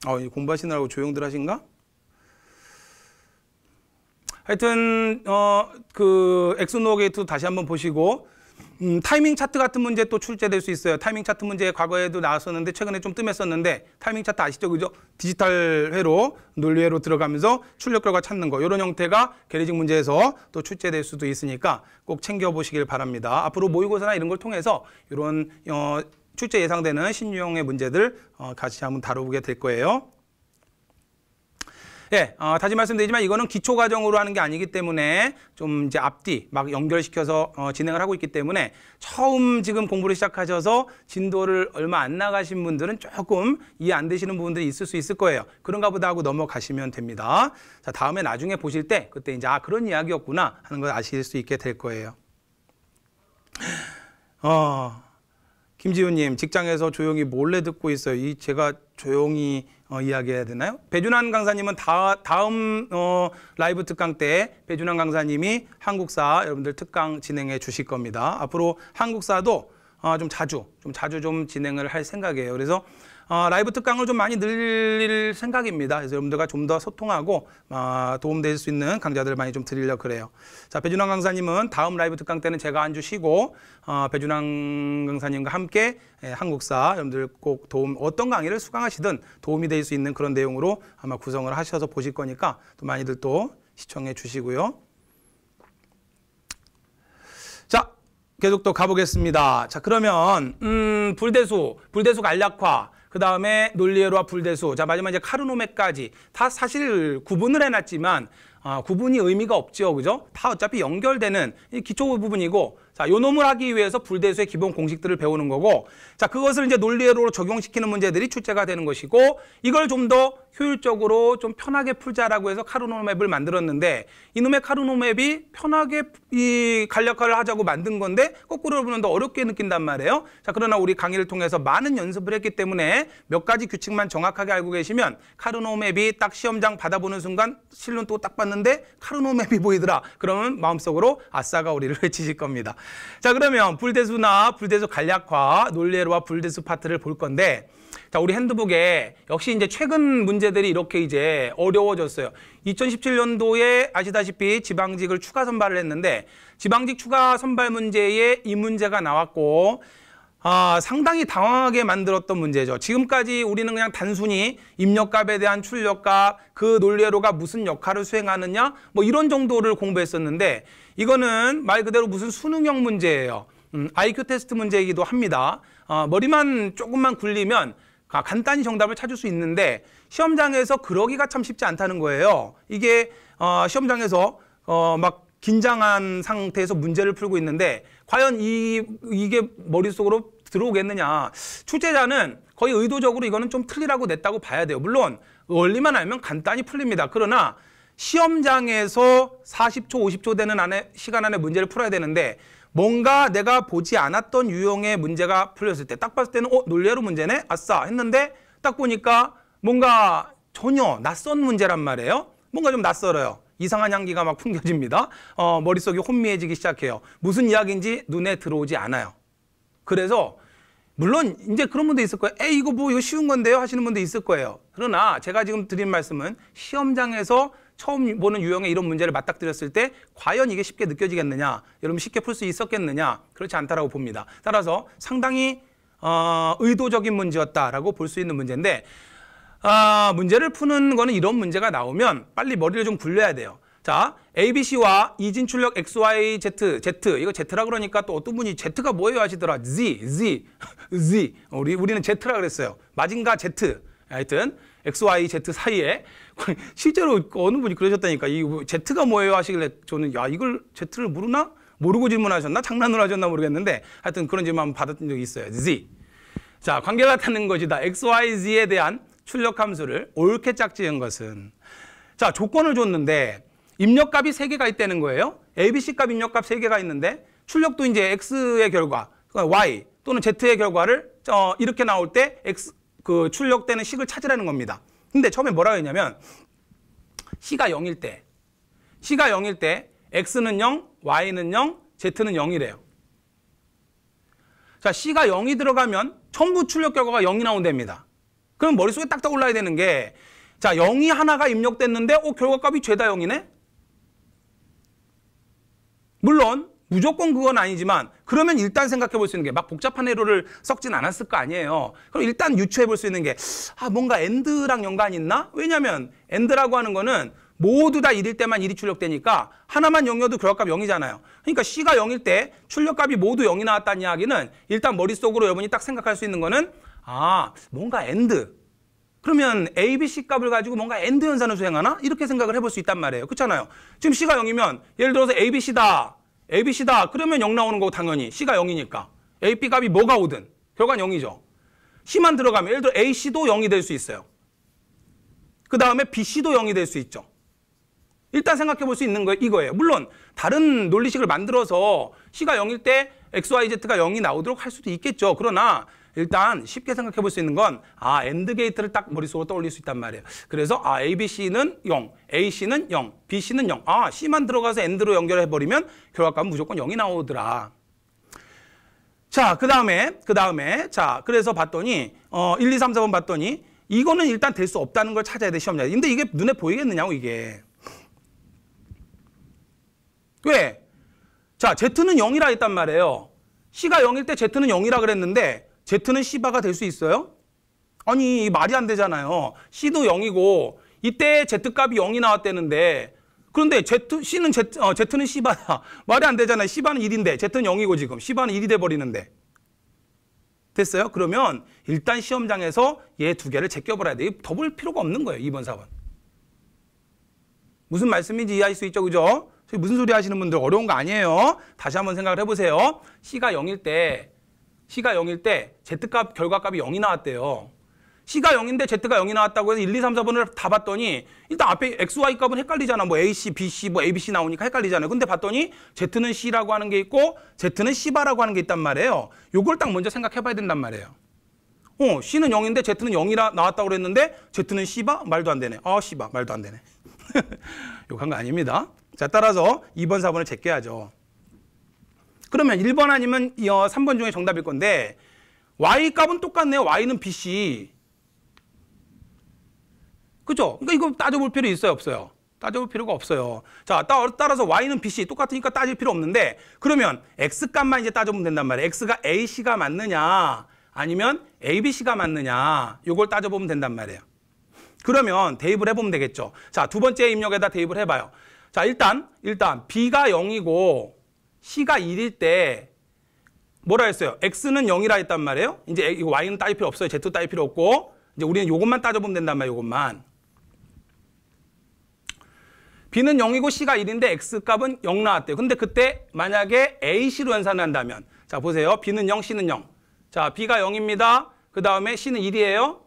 어, 공부하시느라고 조용들 하신가? 하여튼 어, 그 엑소노게이트 다시 한번 보시고 음, 타이밍 차트 같은 문제 또 출제될 수 있어요. 타이밍 차트 문제 과거에도 나왔었는데 최근에 좀 뜸했었는데 타이밍 차트 아시죠? 그죠? 디지털 회로 논리 회로 들어가면서 출력 결과 찾는 거 이런 형태가 게리직 문제에서 또 출제될 수도 있으니까 꼭 챙겨보시길 바랍니다. 앞으로 모의고사나 이런 걸 통해서 이런 어, 출제 예상되는 신유형의 문제들 어, 같이 한번 다뤄보게 될 거예요. 예, 어, 다시 말씀드리지만 이거는 기초 과정으로 하는 게 아니기 때문에 좀 이제 앞뒤 막 연결시켜서 어, 진행을 하고 있기 때문에 처음 지금 공부를 시작하셔서 진도를 얼마 안 나가신 분들은 조금 이해 안 되시는 부분들이 있을 수 있을 거예요. 그런가 보다 하고 넘어가시면 됩니다. 자, 다음에 나중에 보실 때 그때 이제 아, 그런 이야기였구나 하는 걸 아실 수 있게 될 거예요. 어, 김지훈님, 직장에서 조용히 몰래 듣고 있어요. 이 제가 조용히 어, 이야기해야 되나요? 배준환 강사님은 다, 다음 어, 라이브 특강 때 배준환 강사님이 한국사 여러분들 특강 진행해 주실 겁니다. 앞으로 한국사도 어, 좀 자주, 좀 자주 좀 진행을 할 생각이에요. 그래서 어, 라이브 특강을 좀 많이 늘릴 생각입니다. 그래서 여러분들과 좀 더 소통하고 어, 도움될 수 있는 강좌들을 많이 좀 드리려 고 그래요. 자, 배준환 강사님은 다음 라이브 특강 때는 제가 안 주시고 어, 배준환 강사님과 함께 예, 한국사 여러분들 꼭 도움 어떤 강의를 수강하시든 도움이 될 수 있는 그런 내용으로 아마 구성을 하셔서 보실 거니까 또 많이들 또 시청해 주시고요. 자, 계속 또 가보겠습니다. 자, 그러면, 음, 불대수, 불대수 간략화. 그 다음에 논리에로와 불대수, 자 마지막 이제 카르노메까지 다 사실 구분을 해놨지만 아, 구분이 의미가 없죠, 그죠? 다 어차피 연결되는 기초 부분이고 자, 요놈을 하기 위해서 불대수의 기본 공식들을 배우는 거고 자, 그것을 이제 논리로 적용시키는 문제들이 출제가 되는 것이고 이걸 좀 더 효율적으로 좀 편하게 풀자라고 해서 카르노맵을 만들었는데 이놈의 카르노맵이 편하게 이 간략화를 하자고 만든 건데 거꾸로 보면 더 어렵게 느낀단 말이에요. 자, 그러나 우리 강의를 통해서 많은 연습을 했기 때문에 몇 가지 규칙만 정확하게 알고 계시면 카르노맵이 딱 시험장 받아보는 순간 실론 또 딱 봤는데 카르노맵이 보이더라. 그러면 마음속으로 아싸가 우리를 외치실 겁니다. 자, 그러면 불대수나 불대수 간략화, 논리와 로 불대수 파트를 볼 건데 자, 우리 핸드북에 역시 이제 최근 문제들이 이렇게 이제 어려워졌어요. 2017년도에 아시다시피 지방직을 추가 선발을 했는데 지방직 추가 선발 문제에 이 문제가 나왔고 어, 상당히 당황하게 만들었던 문제죠. 지금까지 우리는 그냥 단순히 입력값에 대한 출력값, 그 논리로가 무슨 역할을 수행하느냐 뭐 이런 정도를 공부했었는데 이거는 말 그대로 무슨 수능형 문제예요. 음, IQ 테스트 문제이기도 합니다. 어, 머리만 조금만 굴리면 간단히 정답을 찾을 수 있는데 시험장에서 그러기가 참 쉽지 않다는 거예요. 이게 어, 시험장에서 어, 막 긴장한 상태에서 문제를 풀고 있는데 과연 이 이게 머릿속으로 들어오겠느냐. 출제자는 거의 의도적으로 이거는 좀 틀리라고 냈다고 봐야 돼요. 물론 원리만 알면 간단히 풀립니다. 그러나 시험장에서 40초, 50초 되는 안에 시간 안에 문제를 풀어야 되는데 뭔가 내가 보지 않았던 유형의 문제가 풀렸을 때 딱 봤을 때는 어 논리로 문제네 아싸 했는데 딱 보니까 뭔가 전혀 낯선 문제란 말이에요 뭔가 좀 낯설어요 이상한 향기가 막 풍겨집니다 어 머릿속이 혼미해지기 시작해요 무슨 이야기인지 눈에 들어오지 않아요 그래서 물론 이제 그런 분도 있을 거예요. 에이 이거 뭐 이거 쉬운 건데요 하시는 분도 있을 거예요. 그러나 제가 지금 드린 말씀은 시험장에서 처음 보는 유형의 이런 문제를 맞닥뜨렸을 때 과연 이게 쉽게 느껴지겠느냐 여러분 쉽게 풀 수 있었겠느냐 그렇지 않다라고 봅니다. 따라서 상당히 어, 의도적인 문제였다라고 볼 수 있는 문제인데 아, 문제를 푸는 거는 이런 문제가 나오면 빨리 머리를 좀 굴려야 돼요. 자, ABC와 이 e 진출력 XYZ, Z 이거 Z라 그러니까 또 어떤 분이 Z가 뭐예요 하시더라 Z, Z, Z 우리, 우리는 Z라 그랬어요 마징가 Z 하여튼 XYZ 사이에 실제로 어느 분이 그러셨다니까 이 Z가 뭐예요 하시길래 저는 야 이걸 Z를 모르나? 모르고 질문하셨나? 장난으로 하셨나 모르겠는데 하여튼 그런 질문 받았던 적이 있어요 Z 자 관계가 타는 것이다 XYZ에 대한 출력 함수를 옳게 짝지은 것은 자 조건을 줬는데 입력값이 세개가 있다는 거예요. ABC값 입력값 세개가 있는데 출력도 이제 X의 결과, 그러니까 Y 또는 Z의 결과를 어, 이렇게 나올 때 X, 그 출력되는 식을 찾으라는 겁니다. 근데 처음에 뭐라고 했냐면 C가 0일 때 C가 0일 때 X는 0, Y는 0, Z는 0이래요. 자, C가 0이 들어가면 전부 출력 결과가 0이 나온답니다. 그럼 머릿속에 딱딱 올라야 되는 게 자, 0이 하나가 입력됐는데 어, 결과값이 죄다 0이네? 물론 무조건 그건 아니지만 그러면 일단 생각해 볼 수 있는 게 막 복잡한 애로를썩진 않았을 거 아니에요. 그럼 일단 유추해 볼 수 있는 게 아, 뭔가 엔드랑 연관이 있나? 왜냐면 하 엔드라고 하는 거는 모두 다 1일 때만 1이 출력되니까 하나만 0이어도 결합값 0이잖아요. 그러니까 C가 0일 때 출력값이 모두 0이 나왔다는 이야기는 일단 머릿속으로 여러분이 딱 생각할 수 있는 거는 아, 뭔가 엔드, 그러면 A, B, C 값을 가지고 뭔가 엔드 연산을 수행하나? 이렇게 생각을 해볼 수 있단 말이에요. 그렇잖아요. 지금 C가 0이면 예를 들어서 A, B, C다. A, B, C다. 그러면 0 나오는 거고 당연히 C가 0이니까. A, B 값이 뭐가 오든 결과는 0이죠. C만 들어가면 예를 들어 A, C도 0이 될 수 있어요. 그 다음에 B, C도 0이 될 수 있죠. 일단 생각해 볼 수 있는 거예요 이거예요. 물론 다른 논리식을 만들어서 C가 0일 때 XYZ가 0이 나오도록 할 수도 있겠죠. 그러나 일단 쉽게 생각해 볼 수 있는 건 아, 엔드 게이트를 딱 머릿속으로 떠올릴 수 있단 말이에요. 그래서 아, ABC는 0, AC는 0, BC는 0. 아, C만 들어가서 엔드로 연결해 버리면 결과값은 무조건 0이 나오더라. 자, 그다음에 그다음에 자, 그래서 봤더니 어 1, 2, 3, 4번 봤더니 이거는 일단 될 수 없다는 걸 찾아야 돼, 시험자. 근데 이게 눈에 보이겠느냐고 이게. 왜? 자, Z는 0이라 했단 말이에요. C가 0일 때 Z는 0이라 그랬는데 Z는 C바가 될 수 있어요? 아니 말이 안 되잖아요. C도 0이고 이때 Z값이 0이 나왔대는데 그런데 Z, C는 Z, 어, Z는 c 바야 말이 안 되잖아요. C바는 1인데 Z는 0이고 지금 C바는 1이 돼버리는데. 됐어요? 그러면 일단 시험장에서 얘 두 개를 제껴버려야 돼. 요 더볼 필요가 없는 거예요. 2번, 4번. 무슨 말씀인지 이해할 수 있죠? 그죠? 무슨 소리 하시는 분들 어려운 거 아니에요. 다시 한번 생각을 해보세요. C가 0일 때 C가 0일 때 Z값 결과값이 0이 나왔대요. C가 0인데 Z가 0이 나왔다고 해서 1, 2, 3, 4번을 다 봤더니 일단 앞에 X, Y 값은 헷갈리잖아. 뭐 AC, BC, 뭐 ABC 나오니까 헷갈리잖아요. 근데 봤더니 Z는 C라고 하는 게 있고 Z는 C바라고 하는 게 있단 말이에요. 요걸 딱 먼저 생각해 봐야 된단 말이에요. 어, C는 0인데 Z는 0이라 나왔다고 그랬는데 Z는 C바? 말도 안 되네. 아, C바. 말도 안 되네. 욕한 거 아닙니다. 자, 따라서 2번, 4번을 제껴야죠. 그러면 1번 아니면 3번 어, 중에 정답일 건데 y 값은 똑같네요. y는 bc. 그죠? 그러니까 이거 따져볼 필요 있어요? 없어요? 따져볼 필요가 없어요. 자, 따라서 y는 bc 똑같으니까 따질 필요 없는데 그러면 x 값만 이제 따져보면 된단 말이에요. x가 ac가 맞느냐 아니면 abc가 맞느냐 이걸 따져보면 된단 말이에요. 그러면 대입을 해보면 되겠죠. 자, 두 번째 입력에다 대입을 해봐요. 자, 일단 일단 b가 0이고 c가 1일 때 뭐라 했어요? x는 0이라 했단 말이에요. 이제 y는 따질 필요 없어요. z도 따질 필요 없고 이제 우리는 이것만 따져보면 된단 말이에요. 이것만 b는 0이고 c가 1인데 x값은 0 나왔대요. 근데 그때 만약에 ac로 연산한다면 자 보세요. b는 0, c는 0. 자 b가 0입니다. 그 다음에 c는 1이에요.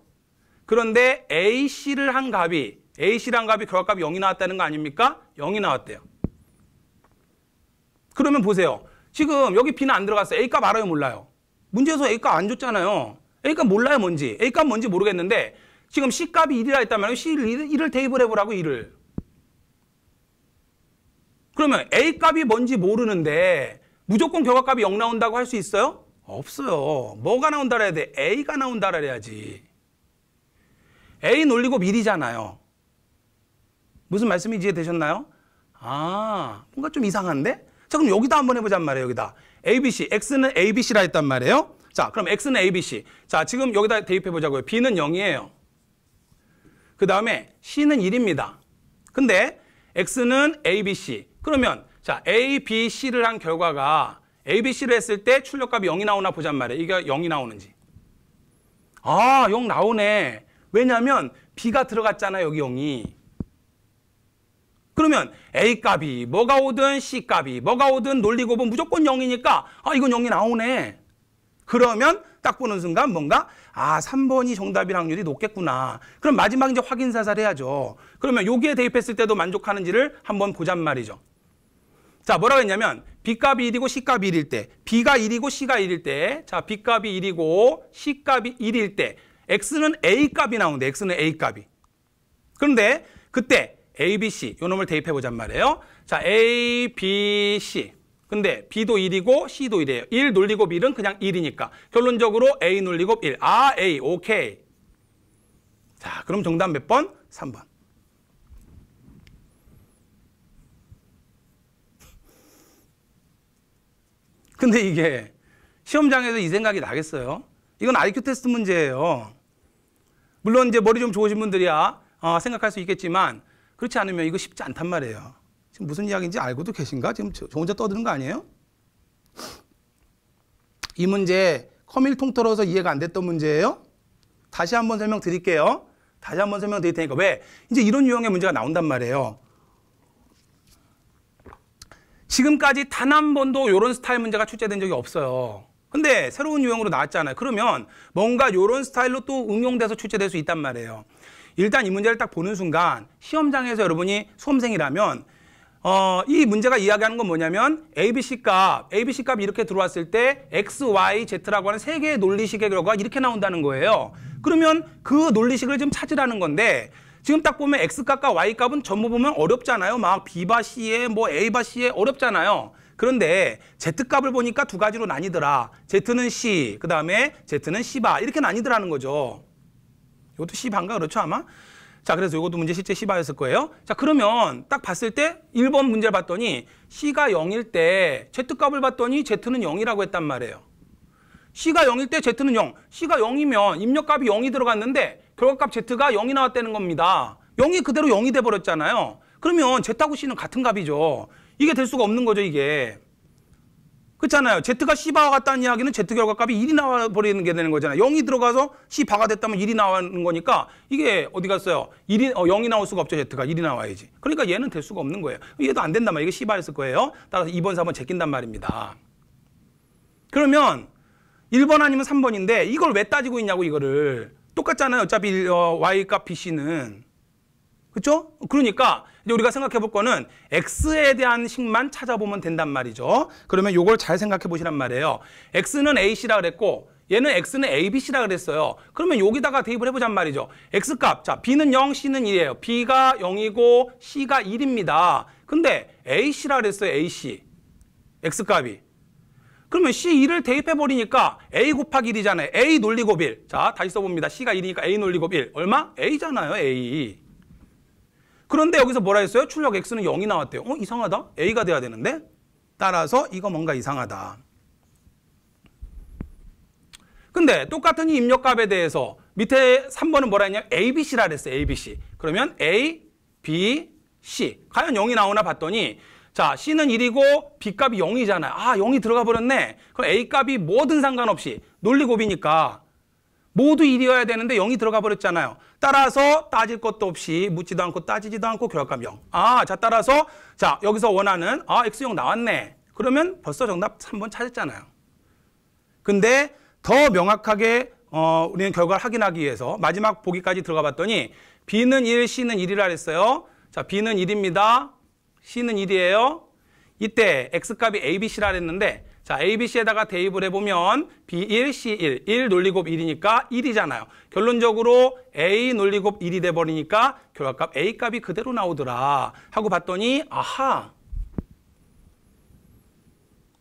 그런데 ac를 한 값이 ac란 값이 결합값이 0이 나왔다는 거 아닙니까? 0이 나왔대요. 그러면 보세요. 지금 여기 B는 안 들어갔어요. A값 알아요, 몰라요? 문제에서 A값 안 줬잖아요. A값 몰라요, 뭔지. A값 뭔지 모르겠는데 지금 C값이 1이라 했다면 C1을 를 테이블 해보라고 1을. 그러면 A값이 뭔지 모르는데 무조건 결과값이 0 나온다고 할 수 있어요? 없어요. 뭐가 나온다 해야 돼? A가 나온다 해야지. A 놀리고 미리잖아요. 무슨 말씀이지 이해되셨나요? 아, 뭔가 좀 이상한데? 자, 그럼 여기다 한번 해보자 말이에요, 여기다. ABC, X는 ABC라 했단 말이에요. 자, 그럼 X는 ABC. 자, 지금 여기다 대입해보자고요. B는 0이에요. 그 다음에 C는 1입니다. 근데 X는 ABC. 그러면 자, ABC를 한 결과가 ABC를 했을 때 출력값이 0이 나오나 보잔 말이에요. 이게 0이 나오는지. 아, 0 나오네. 왜냐면 B가 들어갔잖아, 여기 0이. 그러면 A값이 뭐가 오든 C값이 뭐가 오든 놀리고 보면 무조건 0이니까 아 이건 0이 나오네. 그러면 딱 보는 순간 뭔가 아 3번이 정답일 확률이 높겠구나. 그럼 마지막 이제 확인사살 해야죠. 그러면 여기에 대입했을 때도 만족하는지를 한번 보잔 말이죠. 자 뭐라고 했냐면 B값이 1이고 C값이 1일 때 B가 1이고 C가 1일 때 자 B값이 1이고 C값이 1일 때 X는 A값이 나오는데 X는 A값이 그런데 그때 A, B, C 요 놈을 대입해 보잔 말이에요. 자, A, B, C. 근데 B도 1이고 C도 1이에요. 1놀리고 1은 그냥 1이니까. 결론적으로 A 놀리고 1. 아, A. 오케이. 자, 그럼 정답 몇 번? 3번. 근데 이게 시험장에서 이 생각이 나겠어요? 이건 IQ 테스트 문제예요. 물론 이제 머리 좀 좋으신 분들이야 어, 생각할 수 있겠지만 그렇지 않으면 이거 쉽지 않단 말이에요. 지금 무슨 이야기인지 알고도 계신가? 지금 저, 혼자 떠드는 거 아니에요? 이 문제 커밀 통틀어서 이해가 안 됐던 문제예요. 다시 한번 설명드릴게요. 다시 한번 설명드릴 테니까 왜 이제 이런 유형의 문제가 나온단 말이에요. 지금까지 단 한 번도 이런 스타일 문제가 출제된 적이 없어요. 근데 새로운 유형으로 나왔잖아요. 그러면 뭔가 이런 스타일로 또 응용돼서 출제될 수 있단 말이에요. 일단 이 문제를 딱 보는 순간 시험장에서 여러분이 수험생이라면 어, 이 문제가 이야기하는 건 뭐냐면 ABC 값, ABC 값이 이렇게 들어왔을 때 X, Y, Z라고 하는 세 개의 논리식의 결과가 이렇게 나온다는 거예요. 그러면 그 논리식을 지금 찾으라는 건데 지금 딱 보면 X값과 Y값은 전부 보면 어렵잖아요. 막 B바 C에 뭐 A바 C에 어렵잖아요. 그런데 Z값을 보니까 두 가지로 나뉘더라. Z는 C, 그 다음에 Z는 C바 이렇게 나뉘더라는 거죠. 이것도 C반가 그렇죠 아마? 자 그래서 이것도 문제 실제 C바였을 거예요. 자 그러면 딱 봤을 때 1번 문제를 봤더니 C가 0일 때 Z값을 봤더니 Z는 0이라고 했단 말이에요. C가 0일 때 Z는 0. C가 0이면 입력값이 0이 들어갔는데 결과값 Z가 0이 나왔다는 겁니다. 0이 그대로 0이 돼버렸잖아요. 그러면 Z하고 C는 같은 값이죠. 이게 될 수가 없는 거죠 이게. 그렇잖아요. Z가 C바와 같다는 이야기는 Z 결과값이 1이 나와버리는 게 되는 거잖아요. 0이 들어가서 C바가 됐다면 1이 나오는 거니까 이게 어디 갔어요? 1이, 어, 0이 나올 수가 없죠. Z가 1이 나와야지. 그러니까 얘는 될 수가 없는 거예요. 얘도 안 된단 말이에요. 이게 C바였을 거예요. 따라서 2번, 4번 제낀단 말입니다. 그러면 1번 아니면 3번인데 이걸 왜 따지고 있냐고 이거를. 똑같잖아요. 어차피 어, Y값 BC는. 그렇죠? 그러니까 근데 우리가 생각해 볼 거는 x에 대한 식만 찾아보면 된단 말이죠. 그러면 요걸 잘 생각해 보시란 말이에요. x는 ac라 그랬고 얘는 x는 abc라 그랬어요. 그러면 여기다가 대입을 해보자 말이죠. x값, 자 b는 0, c는 1이에요. b가 0이고 c가 1입니다. 근데 ac라 그랬어요, ac. x값이. 그러면 C2를 대입해버리니까 A 곱하기 1이잖아요. A 놀리곱 1. 자, 다시 써봅니다. C가 1이니까 A 놀리곱 1. 얼마? A잖아요, A. 그런데 여기서 뭐라 했어요? 출력 X는 0이 나왔대요. 어? 이상하다? A가 돼야 되는데? 따라서 이거 뭔가 이상하다. 근데 똑같은 이 입력값에 대해서 밑에 3번은 뭐라 했냐? ABC라 그랬어요. ABC. 그러면 A, B, C. 과연 0이 나오나 봤더니 자, C는 1이고 B값이 0이잖아요. 아, 0이 들어가 버렸네. 그럼 A값이 뭐든 상관없이 논리곱이니까 모두 일이어야 되는데 0이 들어가 버렸잖아요. 따라서 따질 것도 없이 묻지도 않고 따지지도 않고 결합감 0. 아, 자 따라서 자 여기서 원하는 아 x0 나왔네. 그러면 벌써 정답 3번 찾았잖아요. 근데 더 명확하게 어, 우리는 결과를 확인하기 위해서 마지막 보기까지 들어가 봤더니 B는 1, C는 1이라 그랬어요. 자, B는 1입니다. C는 1이에요. 이때 X값이 ABC라 그랬는데 자, ABC에다가 대입을 해보면 B1, C1, 1 논리곱 1이니까 1이잖아요. 결론적으로 A 논리곱 1이 돼버리니까 결과값 A값이 그대로 나오더라 하고 봤더니 아하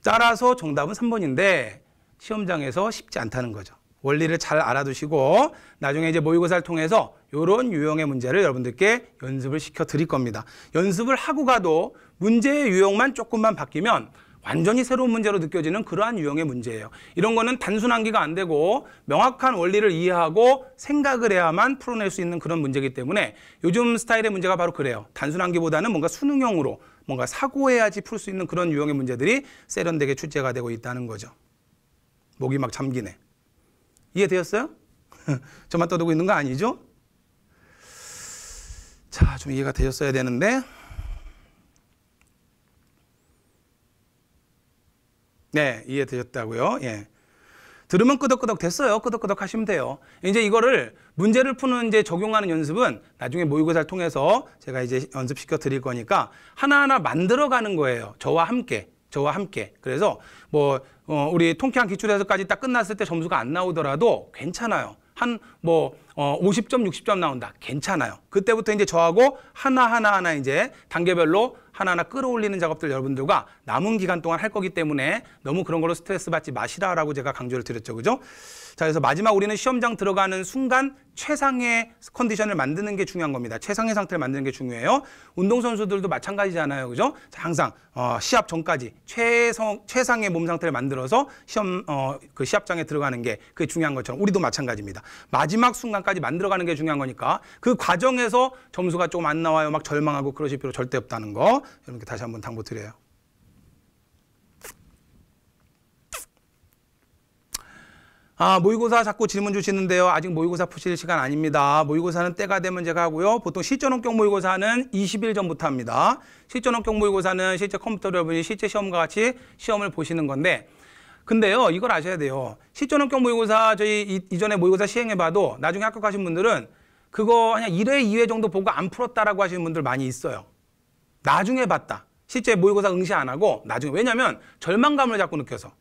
따라서 정답은 3번인데 시험장에서 쉽지 않다는 거죠. 원리를 잘 알아두시고 나중에 이제 모의고사를 통해서 이런 유형의 문제를 여러분들께 연습을 시켜 드릴 겁니다. 연습을 하고 가도 문제의 유형만 조금만 바뀌면 완전히 새로운 문제로 느껴지는 그러한 유형의 문제예요. 이런 거는 단순 한기가안 되고 명확한 원리를 이해하고 생각을 해야만 풀어낼 수 있는 그런 문제이기 때문에 요즘 스타일의 문제가 바로 그래요. 단순 한기보다는 뭔가 수능형으로 뭔가 사고해야지 풀 수 있는 그런 유형의 문제들이 세련되게 출제가 되고 있다는 거죠. 목이 막 잠기네. 이해되었어요? 저만 떠들고 있는 거 아니죠? 자, 좀 이해가 되셨어야 되는데 네, 이해되셨다고요? 예. 들으면 끄덕끄덕 됐어요. 끄덕끄덕 하시면 돼요. 이제 이거를 문제를 푸는 이제 적용하는 연습은 나중에 모의고사를 통해서 제가 이제 연습시켜 드릴 거니까 하나하나 만들어 가는 거예요. 저와 함께. 저와 함께. 그래서 뭐 어, 우리 통쾌한 기출에서까지 딱 끝났을 때 점수가 안 나오더라도 괜찮아요. 한뭐 어, 50점, 60점 나온다. 괜찮아요. 그때부터 이제 저하고 하나하나 하나 이제 단계별로 하나하나 끌어올리는 작업들 여러분들과 남은 기간 동안 할 거기 때문에 너무 그런 걸로 스트레스 받지 마시라라고 제가 강조를 드렸죠. 그죠? 자, 그래서 마지막 우리는 시험장 들어가는 순간 최상의 컨디션을 만드는 게 중요한 겁니다. 최상의 상태를 만드는 게 중요해요. 운동선수들도 마찬가지잖아요. 그죠? 자, 항상 어, 시합 전까지 최성, 최상의 몸 상태를 만들어서 시험, 어, 그 시합장에 들어가는 게 그게 중요한 것처럼 우리도 마찬가지입니다. 마지막 순간까지 만들어가는 게 중요한 거니까 그 과정에서 점수가 조금 안 나와요. 막 절망하고 그러실 필요 절대 없다는 거. 여러분께 다시 한번 당부드려요. 아, 모의고사 자꾸 질문 주시는데요. 아직 모의고사 푸실 시간 아닙니다. 모의고사는 때가 되면 제가 하고요. 보통 실전 원격 모의고사는 20일 전부터 합니다. 실전 원격 모의고사는 실제 컴퓨터로 여러분이 실제 시험과 같이 시험을 보시는 건데 근데요, 이걸 아셔야 돼요. 실전 원격 모의고사 저희 이, 이전에 모의고사 시행해봐도 나중에 합격하신 분들은 그거 그냥 1회, 2회 정도 보고 안 풀었다라고 하시는 분들 많이 있어요. 나중에 봤다. 실제 모의고사 응시 안 하고 나중에 왜냐면 절망감을 자꾸 느껴서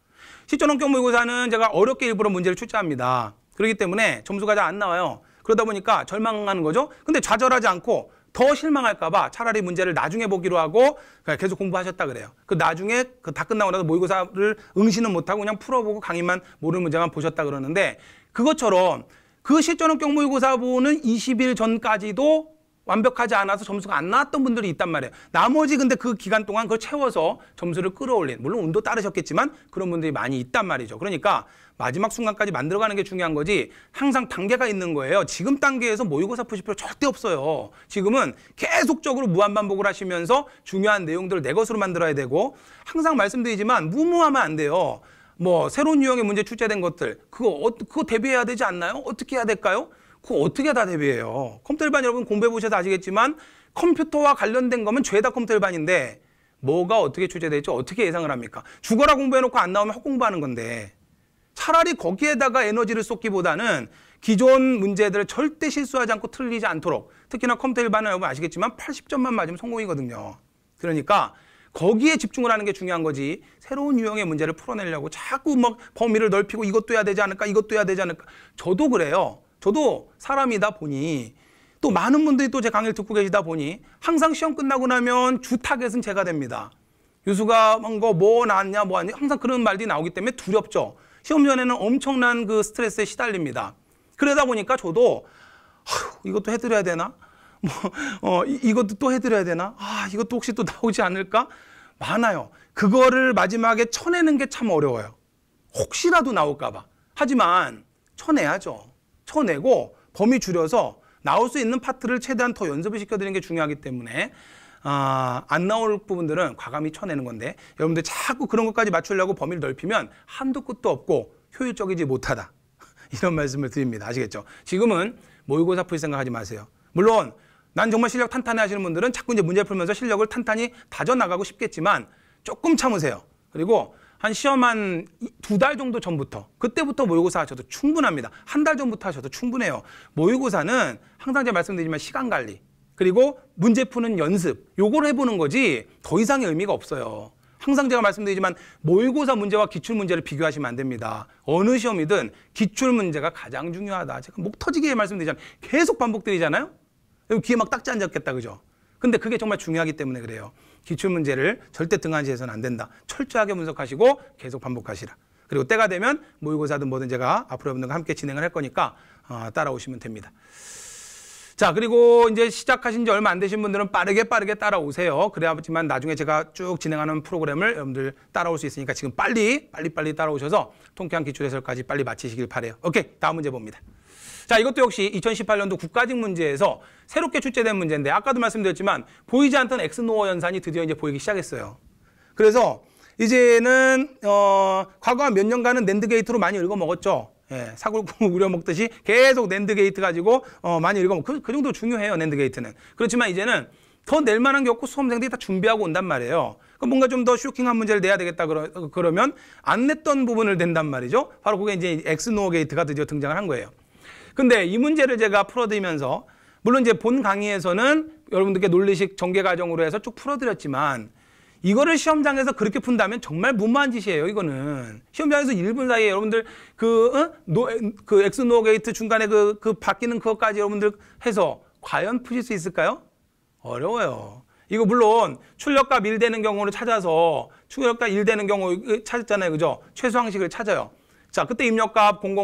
실전 원경 모의고사는 제가 어렵게 일부러 문제를 출제합니다. 그렇기 때문에 점수가 잘 안 나와요. 그러다 보니까 절망하는 거죠. 근데 좌절하지 않고 더 실망할까봐 차라리 문제를 나중에 보기로 하고 계속 공부하셨다 그래요. 그 나중에 그 다 끝나고 나서 모의고사를 응시는 못하고 그냥 풀어보고 강의만 모르는 문제만 보셨다 그러는데 그것처럼 그실전원경 모의고사 보는 20일 전까지도 완벽하지 않아서 점수가 안 나왔던 분들이 있단 말이에요. 나머지 근데 그 기간 동안 그걸 채워서 점수를 끌어올린 물론 운도 따르셨겠지만 그런 분들이 많이 있단 말이죠. 그러니까 마지막 순간까지 만들어가는 게 중요한 거지 항상 단계가 있는 거예요. 지금 단계에서 모의고사 푸시표 절대 없어요. 지금은 계속적으로 무한반복을 하시면서 중요한 내용들을 내 것으로 만들어야 되고 항상 말씀드리지만 무모하면 안 돼요. 뭐 새로운 유형의 문제 출제된 것들 그거 어, 그거 대비해야 되지 않나요? 어떻게 해야 될까요? 그거 어떻게 다 대비해요? 컴퓨터 일반 여러분 공부해 보셔서 아시겠지만 컴퓨터와 관련된 거면 죄다 컴퓨터 일반인데 뭐가 어떻게 출제될지 어떻게 예상을 합니까? 죽어라 공부해놓고 안 나오면 헛공부하는 건데 차라리 거기에다가 에너지를 쏟기보다는 기존 문제들을 절대 실수하지 않고 틀리지 않도록 특히나 컴퓨터 일반은 여러분 아시겠지만 80점만 맞으면 성공이거든요. 그러니까 거기에 집중을 하는 게 중요한 거지 새로운 유형의 문제를 풀어내려고 자꾸 막 범위를 넓히고 이것도 해야 되지 않을까 이것도 해야 되지 않을까 저도 그래요. 저도 사람이다 보니 또 많은 분들이 또 제 강의를 듣고 계시다 보니 항상 시험 끝나고 나면 주 타겟은 제가 됩니다. 유수가 한 거뭐 나냐뭐 아니 항상 그런 말들이 나오기 때문에 두렵죠. 시험 전에는 엄청난 그 스트레스에 시달립니다. 그러다 보니까 저도 이것도 해드려야 되나? 뭐 어, 이, 것도또 해드려야 되나? 아 이것도 혹시 또 나오지 않을까? 많아요. 그거를 마지막에 쳐내는 게 참 어려워요. 혹시라도 나올까 봐. 하지만 쳐내야죠. 쳐내고 범위 줄여서 나올 수 있는 파트를 최대한 더 연습을 시켜드리는 게 중요하기 때문에 아, 안 나올 부분들은 과감히 쳐내는 건데 여러분들 자꾸 그런 것까지 맞추려고 범위를 넓히면 한도 끝도 없고 효율적이지 못하다. 이런 말씀을 드립니다. 아시겠죠? 지금은 모의고사 풀 생각하지 마세요. 물론 난 정말 실력 탄탄해 하시는 분들은 자꾸 이제 문제 풀면서 실력을 탄탄히 다져나가고 싶겠지만 조금 참으세요. 그리고 한 시험 한 두 달 정도 전부터 그때부터 모의고사 하셔도 충분합니다. 한 달 전부터 하셔도 충분해요. 모의고사는 항상 제가 말씀드리지만 시간 관리 그리고 문제 푸는 연습 요걸 해보는 거지 더 이상의 의미가 없어요. 항상 제가 말씀드리지만 모의고사 문제와 기출 문제를 비교하시면 안 됩니다. 어느 시험이든 기출 문제가 가장 중요하다. 제가 목 터지게 말씀드리자면 계속 반복드리잖아요. 귀에 막 딱지 앉았겠다 그죠? 근데 그게 정말 중요하기 때문에 그래요. 기출 문제를 절대 등한시해서는 안 된다. 철저하게 분석하시고 계속 반복하시라. 그리고 때가 되면 모의고사든 뭐든 제가 앞으로 여러분들과 함께 진행을 할 거니까 아, 따라오시면 됩니다. 자 그리고 이제 시작하신 지 얼마 안 되신 분들은 빠르게 빠르게 따라오세요. 그래야지만 나중에 제가 쭉 진행하는 프로그램을 여러분들 따라올 수 있으니까 지금 빨리 빨리 빨리 따라오셔서 통쾌한 기출해설까지 빨리 마치시길 바래요. 오케이 다음 문제 봅니다. 자, 이것도 역시 2018년도 국가직 문제에서 새롭게 출제된 문제인데 아까도 말씀드렸지만 보이지 않던 엑스노어 연산이 드디어 이제 보이기 시작했어요. 그래서 이제는 어, 과거 한몇 년간은 랜드 게이트로 많이 읽어 먹었죠. 예, 사골국 우려 먹듯이 계속 랜드 게이트 가지고 어, 많이 읽어 먹. 그, 그 정도 중요해요 랜드 게이트는. 그렇지만 이제는 더 낼 만한 게 없고 수험생들이 다 준비하고 온단 말이에요. 그러니까 뭔가 좀 더 쇼킹한 문제를 내야 되겠다 그러, 그러면 안 냈던 부분을 낸단 말이죠. 바로 그게 이제 엑스노어 게이트가 드디어 등장을 한 거예요. 근데 이 문제를 제가 풀어드리면서 물론 이제 본 강의에서는 여러분들께 논리식 전개 과정으로 해서 쭉 풀어드렸지만 이거를 시험장에서 그렇게 푼다면 정말 무모한 짓이에요. 이거는 시험장에서 1분 사이에 여러분들 그 어? 노, 그 엑스 노 게이트 중간에 그, 그 바뀌는 그것까지 여러분들 해서 과연 푸실 수 있을까요? 어려워요. 이거 물론 출력과밀대는 경우를 찾아서 출력과1대는 경우 찾았잖아요. 그죠? 최소항식을 찾아요. 자, 그때 입력값 000.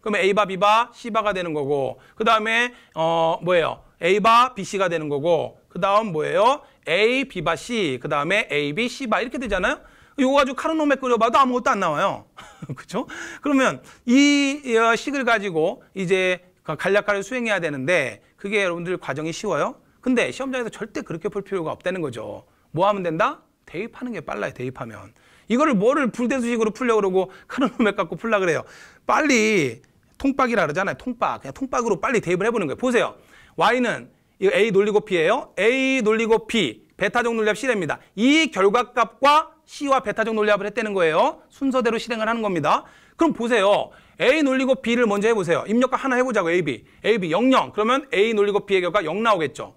그러면 A바, B바, C바가 되는 거고. 그 다음에, 어, 뭐예요? A바, BC가 되는 거고. 그 다음 뭐예요? A, B바, C. 그 다음에 A, B, C바. 이렇게 되잖아요? 이거 가지고 카르노메 끓여봐도 아무것도 안 나와요. 그죠? 그러면 이 어, 식을 가지고 이제 그 간략화를 수행해야 되는데 그게 여러분들 과정이 쉬워요? 근데 시험장에서 절대 그렇게 볼 필요가 없다는 거죠. 뭐 하면 된다? 대입하는 게 빨라요, 대입하면. 이거를 뭐를 불대수식으로 풀려고 그러고 카르노맥 갖고 풀라 그래요. 빨리 통박이라 그러잖아요. 통박. 그냥 통박으로 빨리 대입을 해보는 거예요. 보세요. Y는 이 A 놀리고 p 예요 A 놀리고 P. 베타적 논리합 실행입니다. 이 결과값과 C와 베타적 논리합을 했다는 거예요. 순서대로 실행을 하는 겁니다. 그럼 보세요. A 놀리고 B를 먼저 해보세요. 입력과 하나 해보자고 AB. AB 0, 0. 그러면 A 놀리고 B의 결과 0 나오겠죠.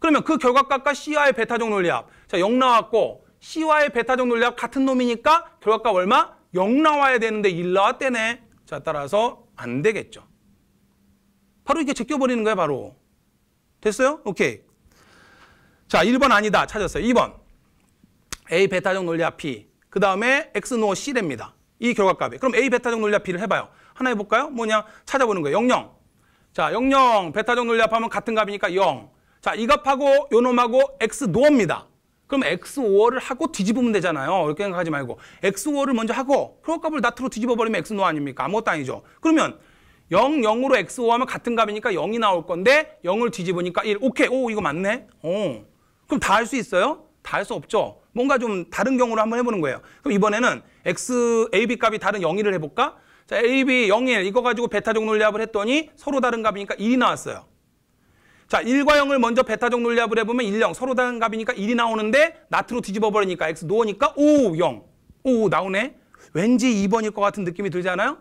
그러면 그 결과값과 C와의 베타적 논리합. 자, 0 나왔고 C와의 베타적 논리와 같은 놈이니까 결과값 얼마? 0 나와야 되는데 1 나왔대네. 자, 따라서 안 되겠죠. 바로 이렇게 제껴버리는 거야, 바로. 됐어요? 오케이. 자, 1번 아니다. 찾았어요. 2번. A 베타적 논리와 P. 그 다음에 X 노 C랍니다. 이결과값에 그럼 A 베타적 논리와 P를 해봐요. 하나 해볼까요? 뭐냐? 찾아보는 거예요. 00. 자, 00. 베타적 논리학 하면 같은 값이니까 0. 자, 이 값하고 요 놈하고 X 노입니다. 그럼 XOR을 하고 뒤집으면 되잖아요. 이렇게 생각하지 말고 XOR을 먼저 하고 크로값을 나트로 뒤집어버리면 XNO 아닙니까? 아무것도 아니죠. 그러면 0, 0으로 XO하면 같은 값이니까 0이 나올 건데 0을 뒤집으니까 1. 오케이. 오 이거 맞네. 어. 그럼 다 할 수 있어요? 다 할 수 없죠. 뭔가 좀 다른 경우로 한번 해보는 거예요. 그럼 이번에는 X, AB 값이 다른 0, 1을 해볼까? 자, AB 0, 1 이거 가지고 베타적 논리합을 했더니 서로 다른 값이니까 1이 나왔어요. 자, 1과 0을 먼저 베타적 논리합을 해보면 1, 0. 서로 다른 값이니까 1이 나오는데 나트로 뒤집어버리니까 x 놓으니까 5, 0. 5 나오네. 왠지 2번일 것 같은 느낌이 들지 않아요?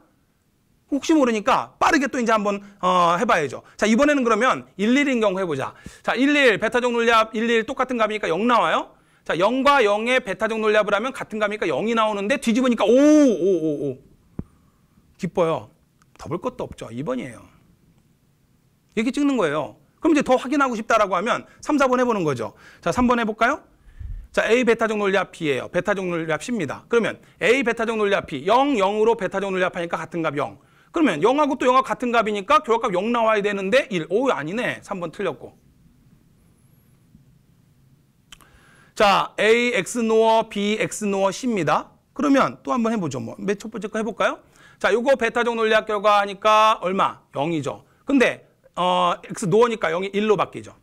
혹시 모르니까 빠르게 또 이제 한번 어, 해봐야죠. 자 이번에는 그러면 1, 1인 경우 해보자. 자 1, 1 베타적 논리합 1, 1 똑같은 값이니까 0 나와요. 자 0과 0의 베타적 논리합을 하면 같은 값이니까 0이 나오는데 뒤집으니까 5, 5, 5, 5. 기뻐요. 더 볼 것도 없죠. 2번이에요. 이렇게 찍는 거예요. 그럼 이제 더 확인하고 싶다라고 하면 3, 4번 해보는 거죠. 자, 3번 해볼까요? 자, A 베타적 논리합 B예요. 베타적 논리합 C입니다. 그러면 A 베타적 논리합 B, 0, 0으로 베타적 논리합하니까 같은 값 0. 그러면 0하고 또 0하고 같은 값이니까 교역값 0 나와야 되는데 1. 오, 아니네. 3번 틀렸고. 자, A X 노어 B X 노어 C입니다. 그러면 또 한 번 해보죠. 뭐, 몇 첫 번째 거 해볼까요? 자, 이거 베타적 논리학 결과 하니까 얼마? 0이죠. 근데 어, x 노어니까 0이 1로 바뀌죠.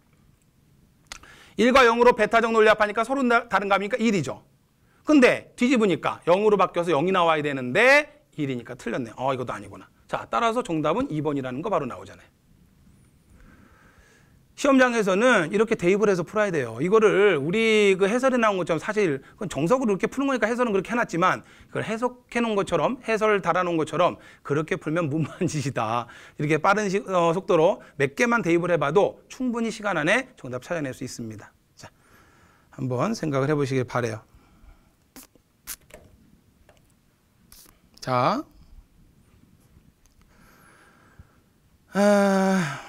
1과 0으로 베타적 논리합하니까 서로 다른 값이니까 1이죠. 근데 뒤집으니까 0으로 바뀌어서 0이 나와야 되는데 1이니까 틀렸네. 어, 이것도 아니구나. 자, 따라서 정답은 2번이라는 거 바로 나오잖아요. 시험장에서는 이렇게 대입을 해서 풀어야 돼요. 이거를 우리 그 해설에 나온 것처럼 사실 그건 정석으로 이렇게 푸는 거니까 해설은 그렇게 해놨지만 그걸 해석해 놓은 것처럼 해설 달아 놓은 것처럼 그렇게 풀면 무만 지시다 이렇게 빠른 시, 어, 속도로 몇 개만 대입을 해봐도 충분히 시간 안에 정답 찾아낼 수 있습니다. 자, 한번 생각을 해보시길 바래요. 자, 아...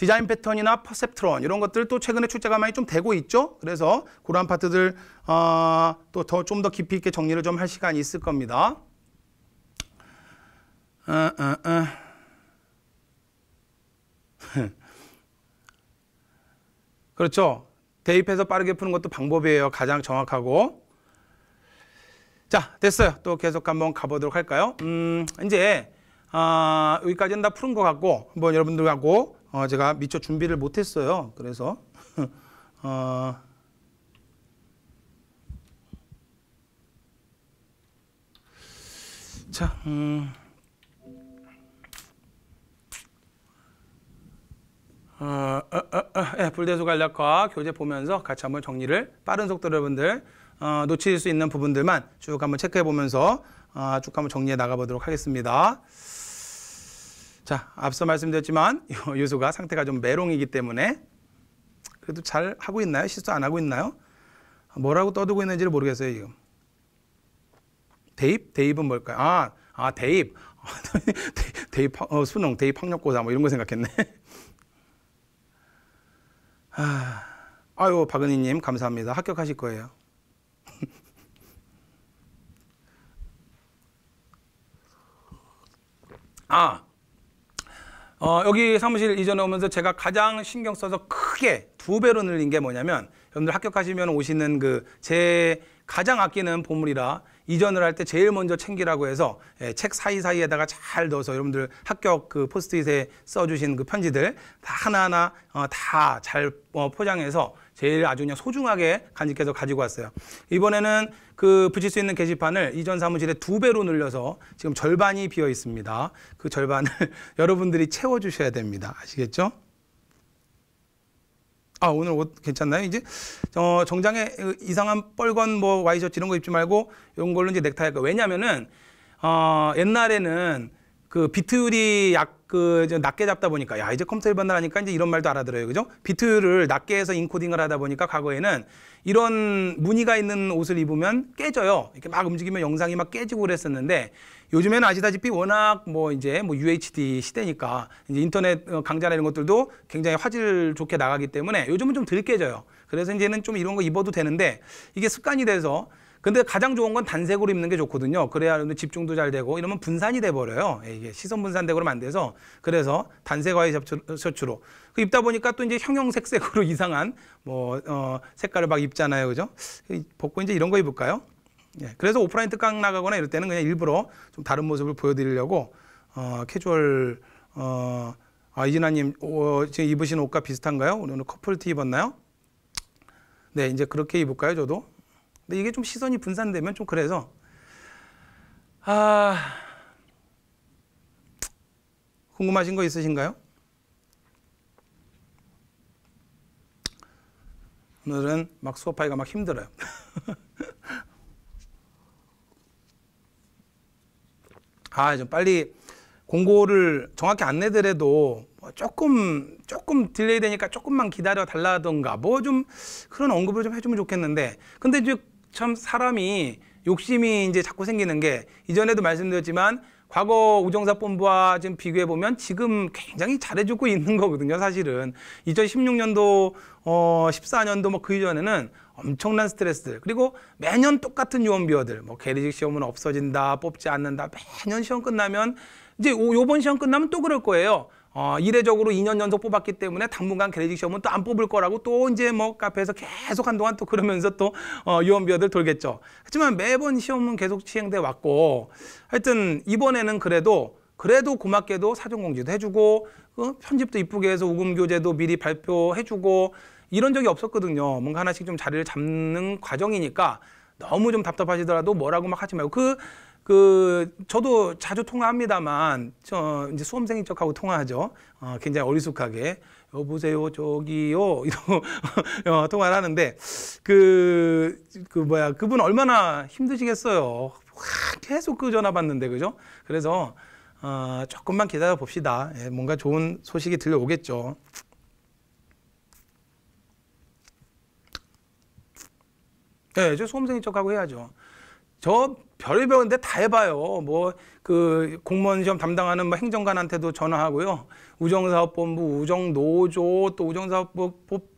디자인 패턴이나 퍼셉트론 이런 것들 또 최근에 출제가 많이 좀 되고 있죠. 그래서 그러한 파트들 어, 또더 좀 더 깊이 있게 정리를 좀 할 시간이 있을 겁니다. 어, 어, 어. 그렇죠. 대입해서 빠르게 푸는 것도 방법이에요. 가장 정확하고. 자, 됐어요. 또 계속 한번 가보도록 할까요? 음, 이제 아, 여기까지는 다 푸른 것 같고 한번 여러분들하고 어, 제가 미처 준비를 못했어요. 그래서 어, 자, 음, 어, 어, 어, 어, 예, 불대수 간략화 교재 보면서 같이 한번 정리를 빠른 속도로 여러분들 어, 놓칠 수 있는 부분들만 쭉 한번 체크해 보면서 어, 쭉 한번 정리해 나가보도록 하겠습니다. 자, 앞서 말씀드렸지만 요소가 상태가 좀 메롱이기 때문에 그래도 잘 하고 있나요? 실수 안 하고 있나요? 뭐라고 떠들고 있는지를 모르겠어요, 지금. 대입? 대입은 뭘까요? 아, 아, 대입. 대입, 어, 수능, 대입 학력고사 뭐 이런 거 생각했네. 아, 아유, 박은희님, 감사합니다. 합격하실 거예요. 아, 어, 여기 사무실 이전에 오면서 제가 가장 신경 써서 크게 두 배로 늘린 게 뭐냐면 여러분들 합격하시면 오시는 그 제 가장 아끼는 보물이라 이전을 할 때 제일 먼저 챙기라고 해서 예, 책 사이사이에다가 잘 넣어서 여러분들 합격 그 포스트잇에 써주신 그 편지들 다 하나하나 어, 다 잘 어, 포장해서 제일 아주 그냥 소중하게 간직해서 가지고 왔어요. 이번에는 그 붙일 수 있는 게시판을 이전 사무실의 두 배로 늘려서 지금 절반이 비어 있습니다. 그 절반을 여러분들이 채워주셔야 됩니다. 아시겠죠? 아 오늘 옷 괜찮나요? 이제 어, 정장에 이상한 뻘건 뭐 와이셔츠 이런 거 입지 말고 이런 걸로 이제 넥타이 할거 왜냐면은 어, 옛날에는 그 비트율이 약그 낮게 잡다 보니까 야 이제 컴퓨터 일반화 하니까 이제 이런 말도 알아들어요 그죠 비트율을 낮게 해서 인코딩을 하다 보니까 과거에는 이런 무늬가 있는 옷을 입으면 깨져요 이렇게 막 움직이면 영상이 막 깨지고 그랬었는데 요즘에는 아시다시피 워낙 뭐 이제 뭐 UHD 시대니까 이제 인터넷 어, 강좌나 이런 것들도 굉장히 화질 좋게 나가기 때문에 요즘은 좀 덜 깨져요 그래서 이제는 좀 이런 거 입어도 되는데 이게 습관이 돼서 근데 가장 좋은 건 단색으로 입는 게 좋거든요. 그래야 집중도 잘 되고 이러면 분산이 돼 버려요. 예, 이게 시선 분산되고 그러안 돼서 그래서 단색화의 셔츠로 그 입다 보니까 또 이제 형형색색으로 이상한 뭐 어, 색깔을 막 입잖아요. 그죠? 벗고 이제 이런 거 입을까요? 예. 그래서 오프라인 특강 나가거나 이럴 때는 그냥 일부러 좀 다른 모습을 보여드리려고 어, 캐주얼 어, 아, 이진아님 어, 지금 입으신 옷과 비슷한가요? 오늘 커플티 입었나요? 네, 이제 그렇게 입을까요, 저도? 근데 이게 좀 시선이 분산되면 좀 그래서 아 궁금하신 거 있으신가요? 오늘은 막 수업하기가 막 힘들어요. 아, 좀 빨리 공고를 정확히 안 내더라도 뭐 조금 조금 딜레이 되니까 조금만 기다려 달라던가 뭐 좀 그런 언급을 좀 해주면 좋겠는데 근데 이제 참 사람이 욕심이 이제 자꾸 생기는 게 이전에도 말씀드렸지만 과거 우정사 본부와 지금 비교해 보면 지금 굉장히 잘해주고 있는 거거든요. 사실은 2016년도 어 14년도 뭐그 이전에는 엄청난 스트레스들 그리고 매년 똑같은 요원비어들 뭐 계리직 시험은 없어진다 뽑지 않는다 매년 시험 끝나면 이제 요번 시험 끝나면 또 그럴 거예요. 어, 이례적으로 2년 연속 뽑았기 때문에 당분간 그레이직 시험은 또 안 뽑을 거라고 또 이제 뭐 카페에서 계속 한동안 또 그러면서 또 어, 유언비어들 돌겠죠. 하지만 매번 시험은 계속 시행돼 왔고 하여튼 이번에는 그래도 그래도 고맙게도 사전 공지도 해주고 어, 편집도 이쁘게 해서 우금 교재도 미리 발표해주고 이런 적이 없었거든요. 뭔가 하나씩 좀 자리를 잡는 과정이니까 너무 좀 답답하시더라도 뭐라고 막 하지 말고 그그 저도 자주 통화합니다만 저 이제 수험생인 척하고 통화하죠. 어, 굉장히 어리숙하게 여보세요 저기요 이러고 어, 통화를 하는데 그그 그 뭐야 그분 얼마나 힘드시겠어요. 계속 그 전화 받는데 그죠? 그래서 어, 조금만 기다려 봅시다. 예, 뭔가 좋은 소식이 들려오겠죠. 예, 저 수험생인 척하고 해야죠. 저 별의 별인데 다 해봐요. 뭐 그 공무원 시험 담당하는 뭐 행정관한테도 전화하고요. 우정사업본부, 우정노조, 또 우정사업부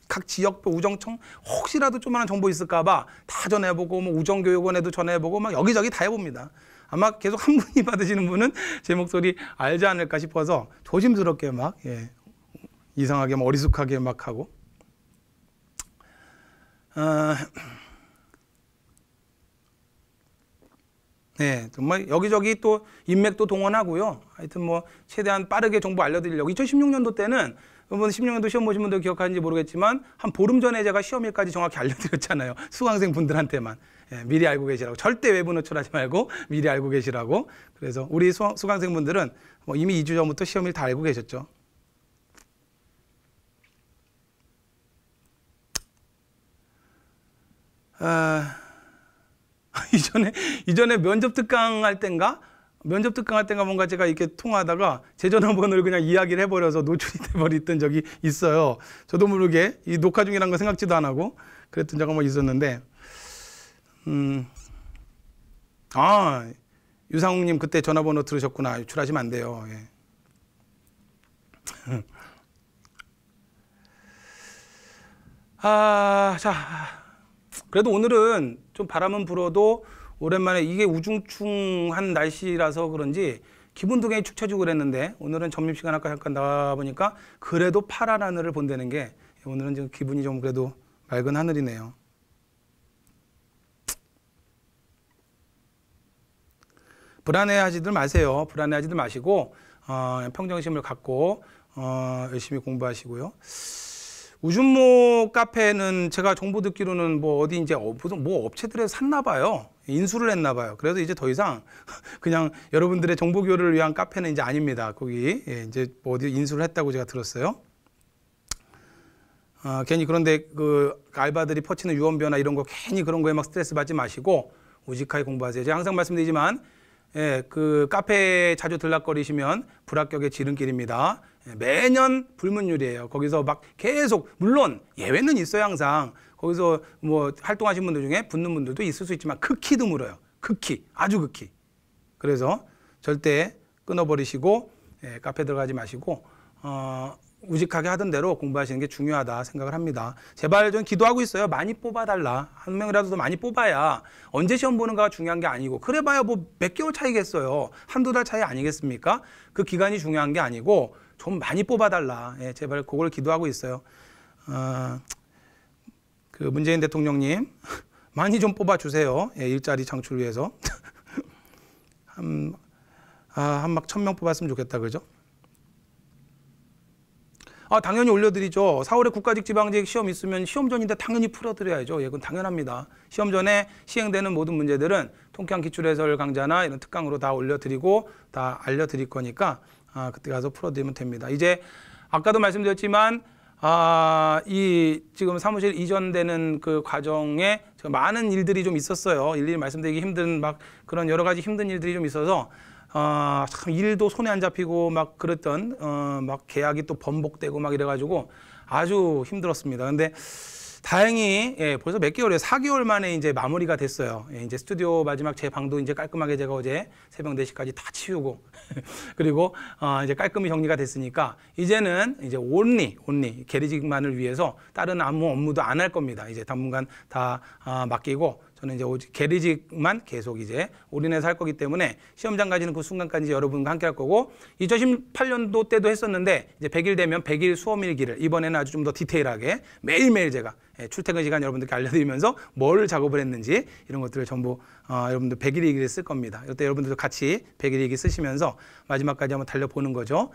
각지역부 우정청 혹시라도 조만한 정보 있을까봐 다 전해보고 뭐 우정교육원에도 전해보고 막 여기저기 다 해봅니다. 아마 계속 한 분이 받으시는 분은 제 목소리 알지 않을까 싶어서 조심스럽게 막 예, 이상하게 막 어리숙하게 막 하고. 어... 네, 정말 여기저기 또 인맥도 동원하고요. 하여튼 뭐 최대한 빠르게 정보 알려드리려고 2016년도 때는 16년도 시험 보신 분들 기억하는지 모르겠지만 한 보름 전에 제가 시험일까지 정확히 알려드렸잖아요. 수강생 분들한테만 예, 미리 알고 계시라고 절대 외부 노출하지 말고 미리 알고 계시라고. 그래서 우리 수, 수강생 분들은 뭐 이미 2주 전부터 시험일 다 알고 계셨죠. 아... 이전에 이전에 면접 특강 할 땐가 면접 특강 할땐가 뭔가 제가 이렇게 통화하다가 제 전화번호를 그냥 이야기를 해버려서 노출이 돼버렸던 적이 있어요. 저도 모르게 이 녹화 중이라는 거 생각지도 안 하고 그랬던 적이 뭐 있었는데, 음, 아, 유상욱님 그때 전화번호 들으셨구나. 유출하시면 안 돼요. 예. 아, 자. 그래도 오늘은 좀 바람은 불어도 오랜만에 이게 우중충한 날씨라서 그런지 기분도 굉장히 축 처지고 그랬는데 오늘은 점심시간 아까 잠깐 나와 보니까 그래도 파란 하늘을 본다는 게 오늘은 좀 기분이 좀 그래도 맑은 하늘이네요. 불안해하지들 마세요. 불안해하지들 마시고 어, 평정심을 갖고 어, 열심히 공부하시고요. 우준모 카페는 제가 정보 듣기로는 뭐 어디 이제 무슨 어, 뭐 업체들에 샀나 봐요. 인수를 했나 봐요. 그래서 이제 더 이상 그냥 여러분들의 정보 교류를 위한 카페는 이제 아닙니다. 거기 예, 이제 뭐 어디 인수를 했다고 제가 들었어요. 아, 괜히 그런데 그 알바들이 퍼치는 유언 변화 이런 거 괜히 그런 거에 막 스트레스 받지 마시고 우직하게 공부하세요. 제가 항상 말씀드리지만 예, 그 카페에 자주 들락거리시면 불합격의 지름길입니다. 매년 불문율이에요. 거기서 막 계속 물론 예외는 있어요 항상. 거기서 뭐 활동하신 분들 중에 붙는 분들도 있을 수 있지만 극히 드물어요. 극히 아주 극히. 그래서 절대 끊어버리시고 예, 카페 들어가지 마시고 어, 우직하게 하던 대로 공부하시는 게 중요하다 생각을 합니다. 제발 좀 기도하고 있어요. 많이 뽑아달라. 한 명이라도 더 많이 뽑아야 언제 시험 보는가가 중요한 게 아니고 그래봐야 뭐 몇 개월 차이겠어요. 한두 달 차이 아니겠습니까? 그 기간이 중요한 게 아니고 좀 많이 뽑아달라. 예, 제발 그걸 기도하고 있어요. 어, 그 문재인 대통령님 많이 좀 뽑아주세요. 예, 일자리 창출 위해서 한, 아, 한막 천명 뽑았으면 좋겠다 그죠? 아, 당연히 올려드리죠. 4월에 국가직지방직 시험 있으면 시험 전인데 당연히 풀어드려야죠. 예, 그건 당연합니다. 시험 전에 시행되는 모든 문제들은 통쾌한 기출해설 강좌나 이런 특강으로 다 올려드리고 다 알려드릴 거니까 아, 그때 가서 풀어드리면 됩니다. 이제 아까도 말씀드렸지만 아, 이 지금 사무실 이전되는 그 과정에 많은 일들이 좀 있었어요. 일일이 말씀드리기 힘든 막 그런 여러 가지 힘든 일들이 좀 있어서 어, 참 일도 손에 안 잡히고 막 그랬던 어, 막 계약이 또 번복되고 막 이래가지고 아주 힘들었습니다. 근데 다행히 예, 벌써 몇 개월이에요. 4개월 만에 이제 마무리가 됐어요. 예, 이제 스튜디오 마지막 제 방도 이제 깔끔하게 제가 어제 새벽 4시까지 다 치우고 그리고 어, 이제 깔끔히 정리가 됐으니까 이제는 이제 온리 온리 게리직만을 위해서 다른 아무 업무도 안 할 겁니다. 이제 당분간 다 어, 맡기고 저는 이제 오직 계리직만 계속 이제 올인해서 할 거기 때문에 시험장가지는그 순간까지 여러분과 함께 할 거고 2018년도 때도 했었는데 이제 100일 되면 100일 수업일기를 이번에는 아주 좀 더 디테일하게 매일매일 제가 예, 출퇴근 시간 여러분들께 알려드리면서 뭘 작업을 했는지 이런 것들을 전부 어, 여러분들 100일 일기를 쓸 겁니다. 이때 여러분들도 같이 100일 일기 쓰시면서 마지막까지 한번 달려보는 거죠.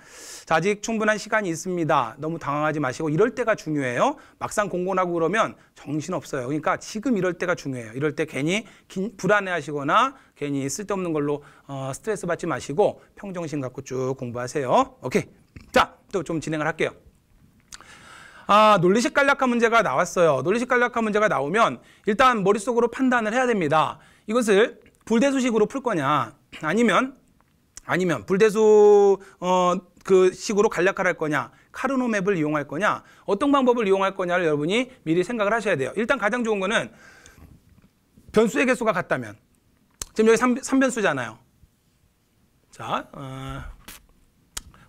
자, 아직 충분한 시간이 있습니다. 너무 당황하지 마시고 이럴 때가 중요해요. 막상 공고나고 그러면 정신없어요. 그러니까 지금 이럴 때가 중요해요. 이럴 때 괜히 긴, 불안해하시거나 괜히 쓸데없는 걸로 어, 스트레스 받지 마시고 평정심 갖고 쭉 공부하세요. 오케이. 자, 또 좀 진행을 할게요. 아, 논리식 간략화 문제가 나왔어요. 논리식 간략화 문제가 나오면 일단 머릿속으로 판단을 해야 됩니다. 이것을 불대수식으로 풀 거냐 아니면 아니면 불대수 어, 그 식으로 간략화할 거냐 카르노맵을 이용할 거냐 어떤 방법을 이용할 거냐를 여러분이 미리 생각을 하셔야 돼요. 일단 가장 좋은 거는 변수의 개수가 같다면 지금 여기 3, 변수잖아요 자, 어,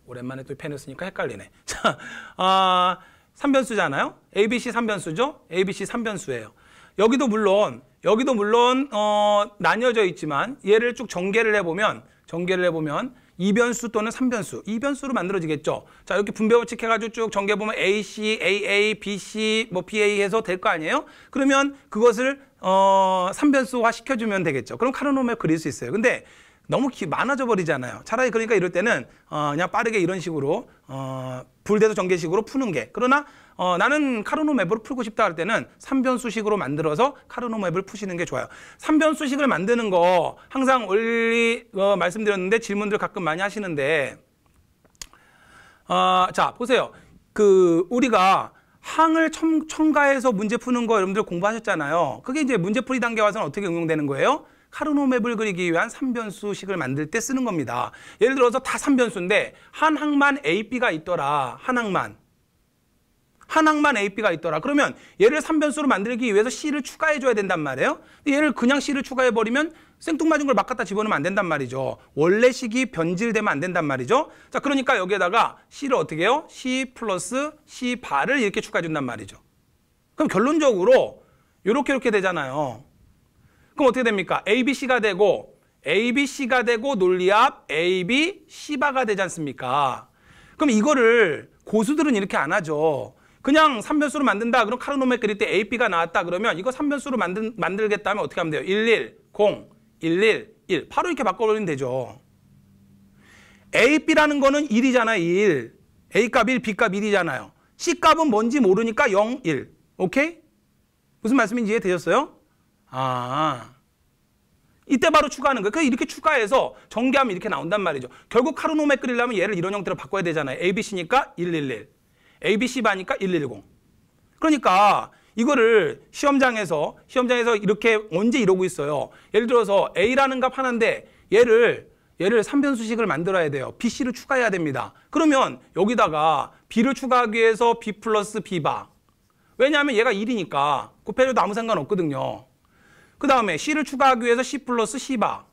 오랜만에 또 펜을 쓰니까 헷갈리네. 자, 어, 아, 3변수잖아요. ABC 3변수죠. ABC 3변수예요. 여기도 물론 여기도 물론 어, 나뉘어져 있지만 얘를 쭉 전개를 해보면 전개를 해보면 이변수 또는 삼변수이변수로 만들어지겠죠. 자, 이렇게 분배 원칙 해가지고 쭉 전개해보면 AC, AA, BC, 뭐 PA 해서 될 거 아니에요? 그러면 그것을 어, 3변수화 시켜주면 되겠죠. 그럼 카르노메 그릴 수 있어요. 근데 너무 많아져 버리잖아요. 차라리 그러니까 이럴 때는 어, 그냥 빠르게 이런 식으로 어, 불대소 전개식으로 푸는 게 그러나 어, 나는 카르노 맵으로 풀고 싶다 할 때는 삼변수식으로 만들어서 카르노 맵을 푸시는 게 좋아요. 삼변수식을 만드는 거 항상 원리 어, 말씀드렸는데 질문들 가끔 많이 하시는데 어, 자 보세요. 그 우리가 항을 첨, 첨가해서 문제 푸는 거 여러분들 공부하셨잖아요. 그게 이제 문제풀이 단계 와서는 어떻게 응용되는 거예요? 카르노맵을 그리기 위한 3변수식을 만들 때 쓰는 겁니다. 예를 들어서 다 3변수인데 한 항만 A, B가 있더라. 한 항만. 한 항만 A, B가 있더라. 그러면 얘를 3변수로 만들기 위해서 C를 추가해줘야 된단 말이에요. 얘를 그냥 C를 추가해버리면 생뚱맞은 걸 막 갖다 집어넣으면 안 된단 말이죠. 원래 식이 변질되면 안 된단 말이죠. 자, 그러니까 여기에다가 C를 어떻게 해요? C 플러스 C 바를 이렇게 추가해준단 말이죠. 그럼 결론적으로 이렇게 이렇게 되잖아요. 그럼 어떻게 됩니까? ABC가 되고 ABC가 되고 논리합 ABC바가 되지 않습니까? 그럼 이거를 고수들은 이렇게 안 하죠. 그냥 3변수로 만든다. 그럼 카르노메 그릴 때 AB가 나왔다. 그러면 이거 3변수로 만든, 만들겠다 하면 어떻게 하면 돼요? 1, 1, 0, 1, 1, 1. 바로 이렇게 바꿔버리면 되죠. AB라는 거는 1이잖아요. 1. A값 1, B값 1이잖아요. C값은 뭔지 모르니까 0, 1. 오케이? 무슨 말씀인지 이해되셨어요? 아. 이때 바로 추가하는 거예요. 그 이렇게 추가해서 전개하면 이렇게 나온단 말이죠. 결국 카르노메 끓이려면 얘를 이런 형태로 바꿔야 되잖아요. ABC니까 111, ABC 바니까 110. 그러니까 이거를 시험장에서 시험장에서 이렇게 언제 이러고 있어요. 예를 들어서 A라는 값 하나인데 얘를 얘를 3변수식을 만들어야 돼요. BC를 추가해야 됩니다. 그러면 여기다가 B를 추가하기 위해서 B 플러스 B 바. 왜냐하면 얘가 1이니까 곱해줘도 아무 상관없거든요. 그 다음에 C를 추가하기 위해서 C 플러스 C바.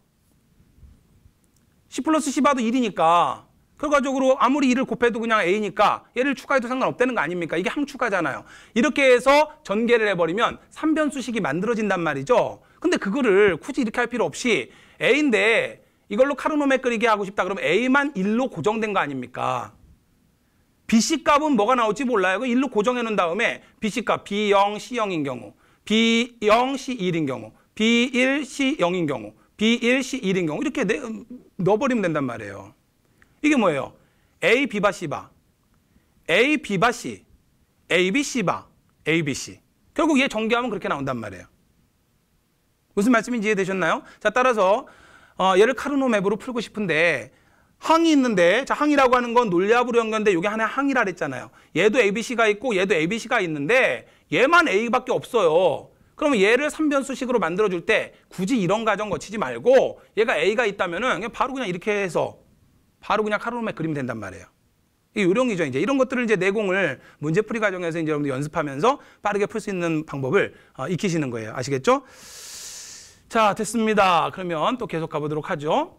C 플러스 C바도 1이니까 결과적으로 아무리 1을 곱해도 그냥 A니까 얘를 추가해도 상관없다는 거 아닙니까? 이게 함축하잖아요 이렇게 해서 전개를 해버리면 3변수식이 만들어진단 말이죠. 근데 그거를 굳이 이렇게 할 필요 없이 A인데 이걸로 카르노메 끓이게 하고 싶다 그러면 A만 1로 고정된 거 아닙니까? BC 값은 뭐가 나올지 몰라요. 그 1로 고정해 놓은 다음에 BC 값 B0, C0인 경우 B0, C1인 경우, B1, C0인 경우, B1, C1인 경우 이렇게 내, 음, 넣어버리면 된단 말이에요. 이게 뭐예요? A, B바, C바, A, B바, C, A, B, C바, A, B, C. 결국 얘 전개하면 그렇게 나온단 말이에요. 무슨 말씀인지 이해되셨나요? 자, 따라서 어, 얘를 카르노 맵으로 풀고 싶은데 항이 있는데 자 항이라고 하는 건 논리합으로 연결돼 이게 하나의 항이라 그랬잖아요. 얘도 ABC가 있고 얘도 ABC가 있는데 얘만 A밖에 없어요. 그러면 얘를 3변수식으로 만들어줄 때 굳이 이런 과정 거치지 말고 얘가 A가 있다면 그냥 바로 그냥 이렇게 해서 바로 그냥 카르름에 그리면 된단 말이에요. 이게 요령이죠. 이제 이런 것들을 이제 내공을 문제풀이 과정에서 이제 여러분들 연습하면서 빠르게 풀 수 있는 방법을 어, 익히시는 거예요. 아시겠죠? 자, 됐습니다. 그러면 또 계속 가보도록 하죠.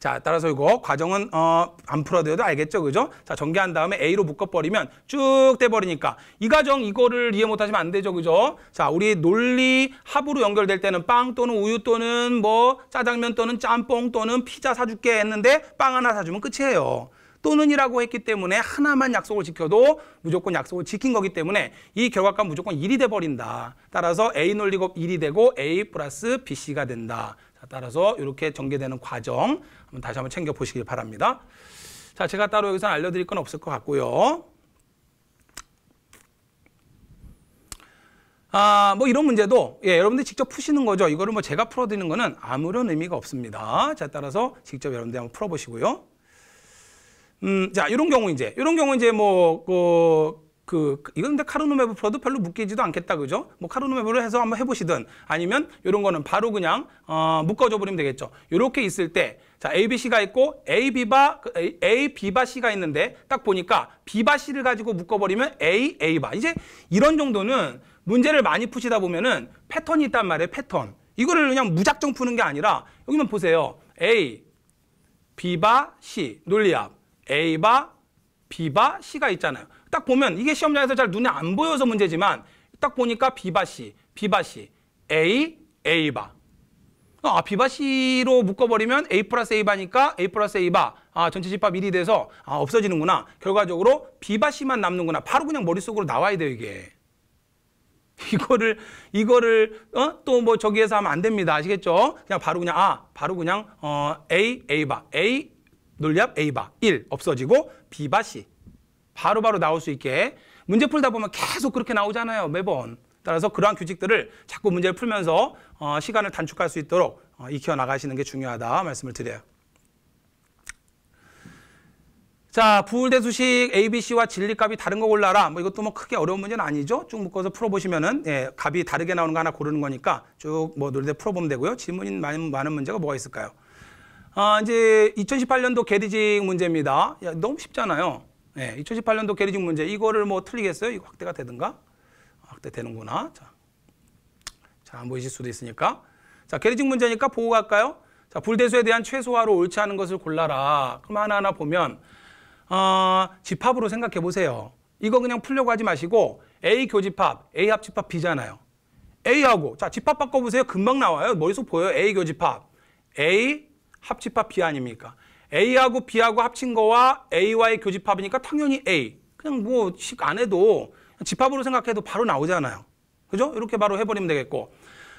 자, 따라서 이거 과정은 어, 안 풀어도 알겠죠? 그죠? 자, 전개한 다음에 A로 묶어버리면 쭉 돼버리니까 이 과정 이거를 이해 못하시면 안 되죠? 그죠? 자, 우리 논리 합으로 연결될 때는 빵 또는 우유 또는 뭐 짜장면 또는 짬뽕 또는 피자 사줄게 했는데 빵 하나 사주면 끝이에요. 또는이라고 했기 때문에 하나만 약속을 지켜도 무조건 약속을 지킨 거기 때문에 이 결과값 무조건 1이 돼버린다. 따라서 A 논리곱 1이 되고 A 플러스 BC가 된다. 따라서 이렇게 전개되는 과정 한번 다시 한번 챙겨 보시길 바랍니다. 자, 제가 따로 여기서 알려드릴 건 없을 것 같고요. 아, 뭐 이런 문제도 예, 여러분들이 직접 푸시는 거죠. 이거를 뭐 제가 풀어드리는 거는 아무런 의미가 없습니다. 자, 따라서 직접 여러분들이 한번 풀어보시고요. 음, 자, 이런 경우 이제, 이런 경우 이제 뭐, 그, 그 이건 근데 카르노메브프로도 별로 묶이지도 않겠다 그죠? 뭐카르노메브를 해서 한번 해보시든 아니면 이런 거는 바로 그냥 어, 묶어줘 버리면 되겠죠. 이렇게 있을 때 자, A, B, C가 있고 A, B바, 그, A, B바 C가 있는데 딱 보니까 B바 C를 가지고 묶어버리면 A, A바. 이제 이런 정도는 문제를 많이 푸시다 보면은 패턴이 있단 말이에요. 패턴. 이거를 그냥 무작정 푸는 게 아니라 여기만 보세요. A, B바 C 논리합 A바, B바 C가 있잖아요. 딱 보면 이게 시험장에서 잘 눈에 안 보여서 문제지만 딱 보니까 비바시, 비바시, A, A바. 아, 비바시로 묶어버리면 A 플러스 A바니까 A 플러스 A바. 아, 전체 집합 1이 돼서 아, 없어지는구나. 결과적으로 비바시만 남는구나. 바로 그냥 머릿속으로 나와야 돼요, 이게. 이거를 이거를 어? 또 뭐 저기에서 하면 안 됩니다. 아시겠죠? 그냥 바로 그냥 아, 바로 그냥 어 A A 바 A 놀랍 A 바1 없어지고 비바 C 바로바로 바로 나올 수 있게 문제 풀다 보면 계속 그렇게 나오잖아요. 매번. 따라서 그러한 규칙들을 자꾸 문제를 풀면서 어, 시간을 단축할 수 있도록 어, 익혀 나가시는 게 중요하다 말씀을 드려요. 자, 부울대수식 ABC와 진리값이 다른 거 골라라. 뭐 이것도 뭐 크게 어려운 문제는 아니죠. 쭉 묶어서 풀어보시면은, 예, 값이 다르게 나오는 거 하나 고르는 거니까 쭉뭐 노래 풀어보면 되고요. 질문이 많은, 많은 문제가 뭐가 있을까요? 아, 이제 2018년도 개디직 문제입니다. 야, 너무 쉽잖아요. 예, 2018년도 계리직 문제 이거를 뭐 틀리겠어요? 이거 확대가 되든가? 아, 확대되는구나. 자, 잘안 보이실 수도 있으니까. 자, 계리직 문제니까 보고 갈까요? 자, 불대수에 대한 최소화로 옳지 않은 것을 골라라. 그럼 하나하나 보면 어, 집합으로 생각해 보세요. 이거 그냥 풀려고 하지 마시고 A 교집합, A 합집합 B잖아요. A하고 자 집합 바꿔보세요. 금방 나와요. 머릿속 보여요. A 교집합, A 합집합 B 아닙니까? A하고 B하고 합친 거와 A와의 교집합이니까 당연히 A. 그냥 뭐 식 안 해도 집합으로 생각해도 바로 나오잖아요. 그죠? 이렇게 바로 해버리면 되겠고.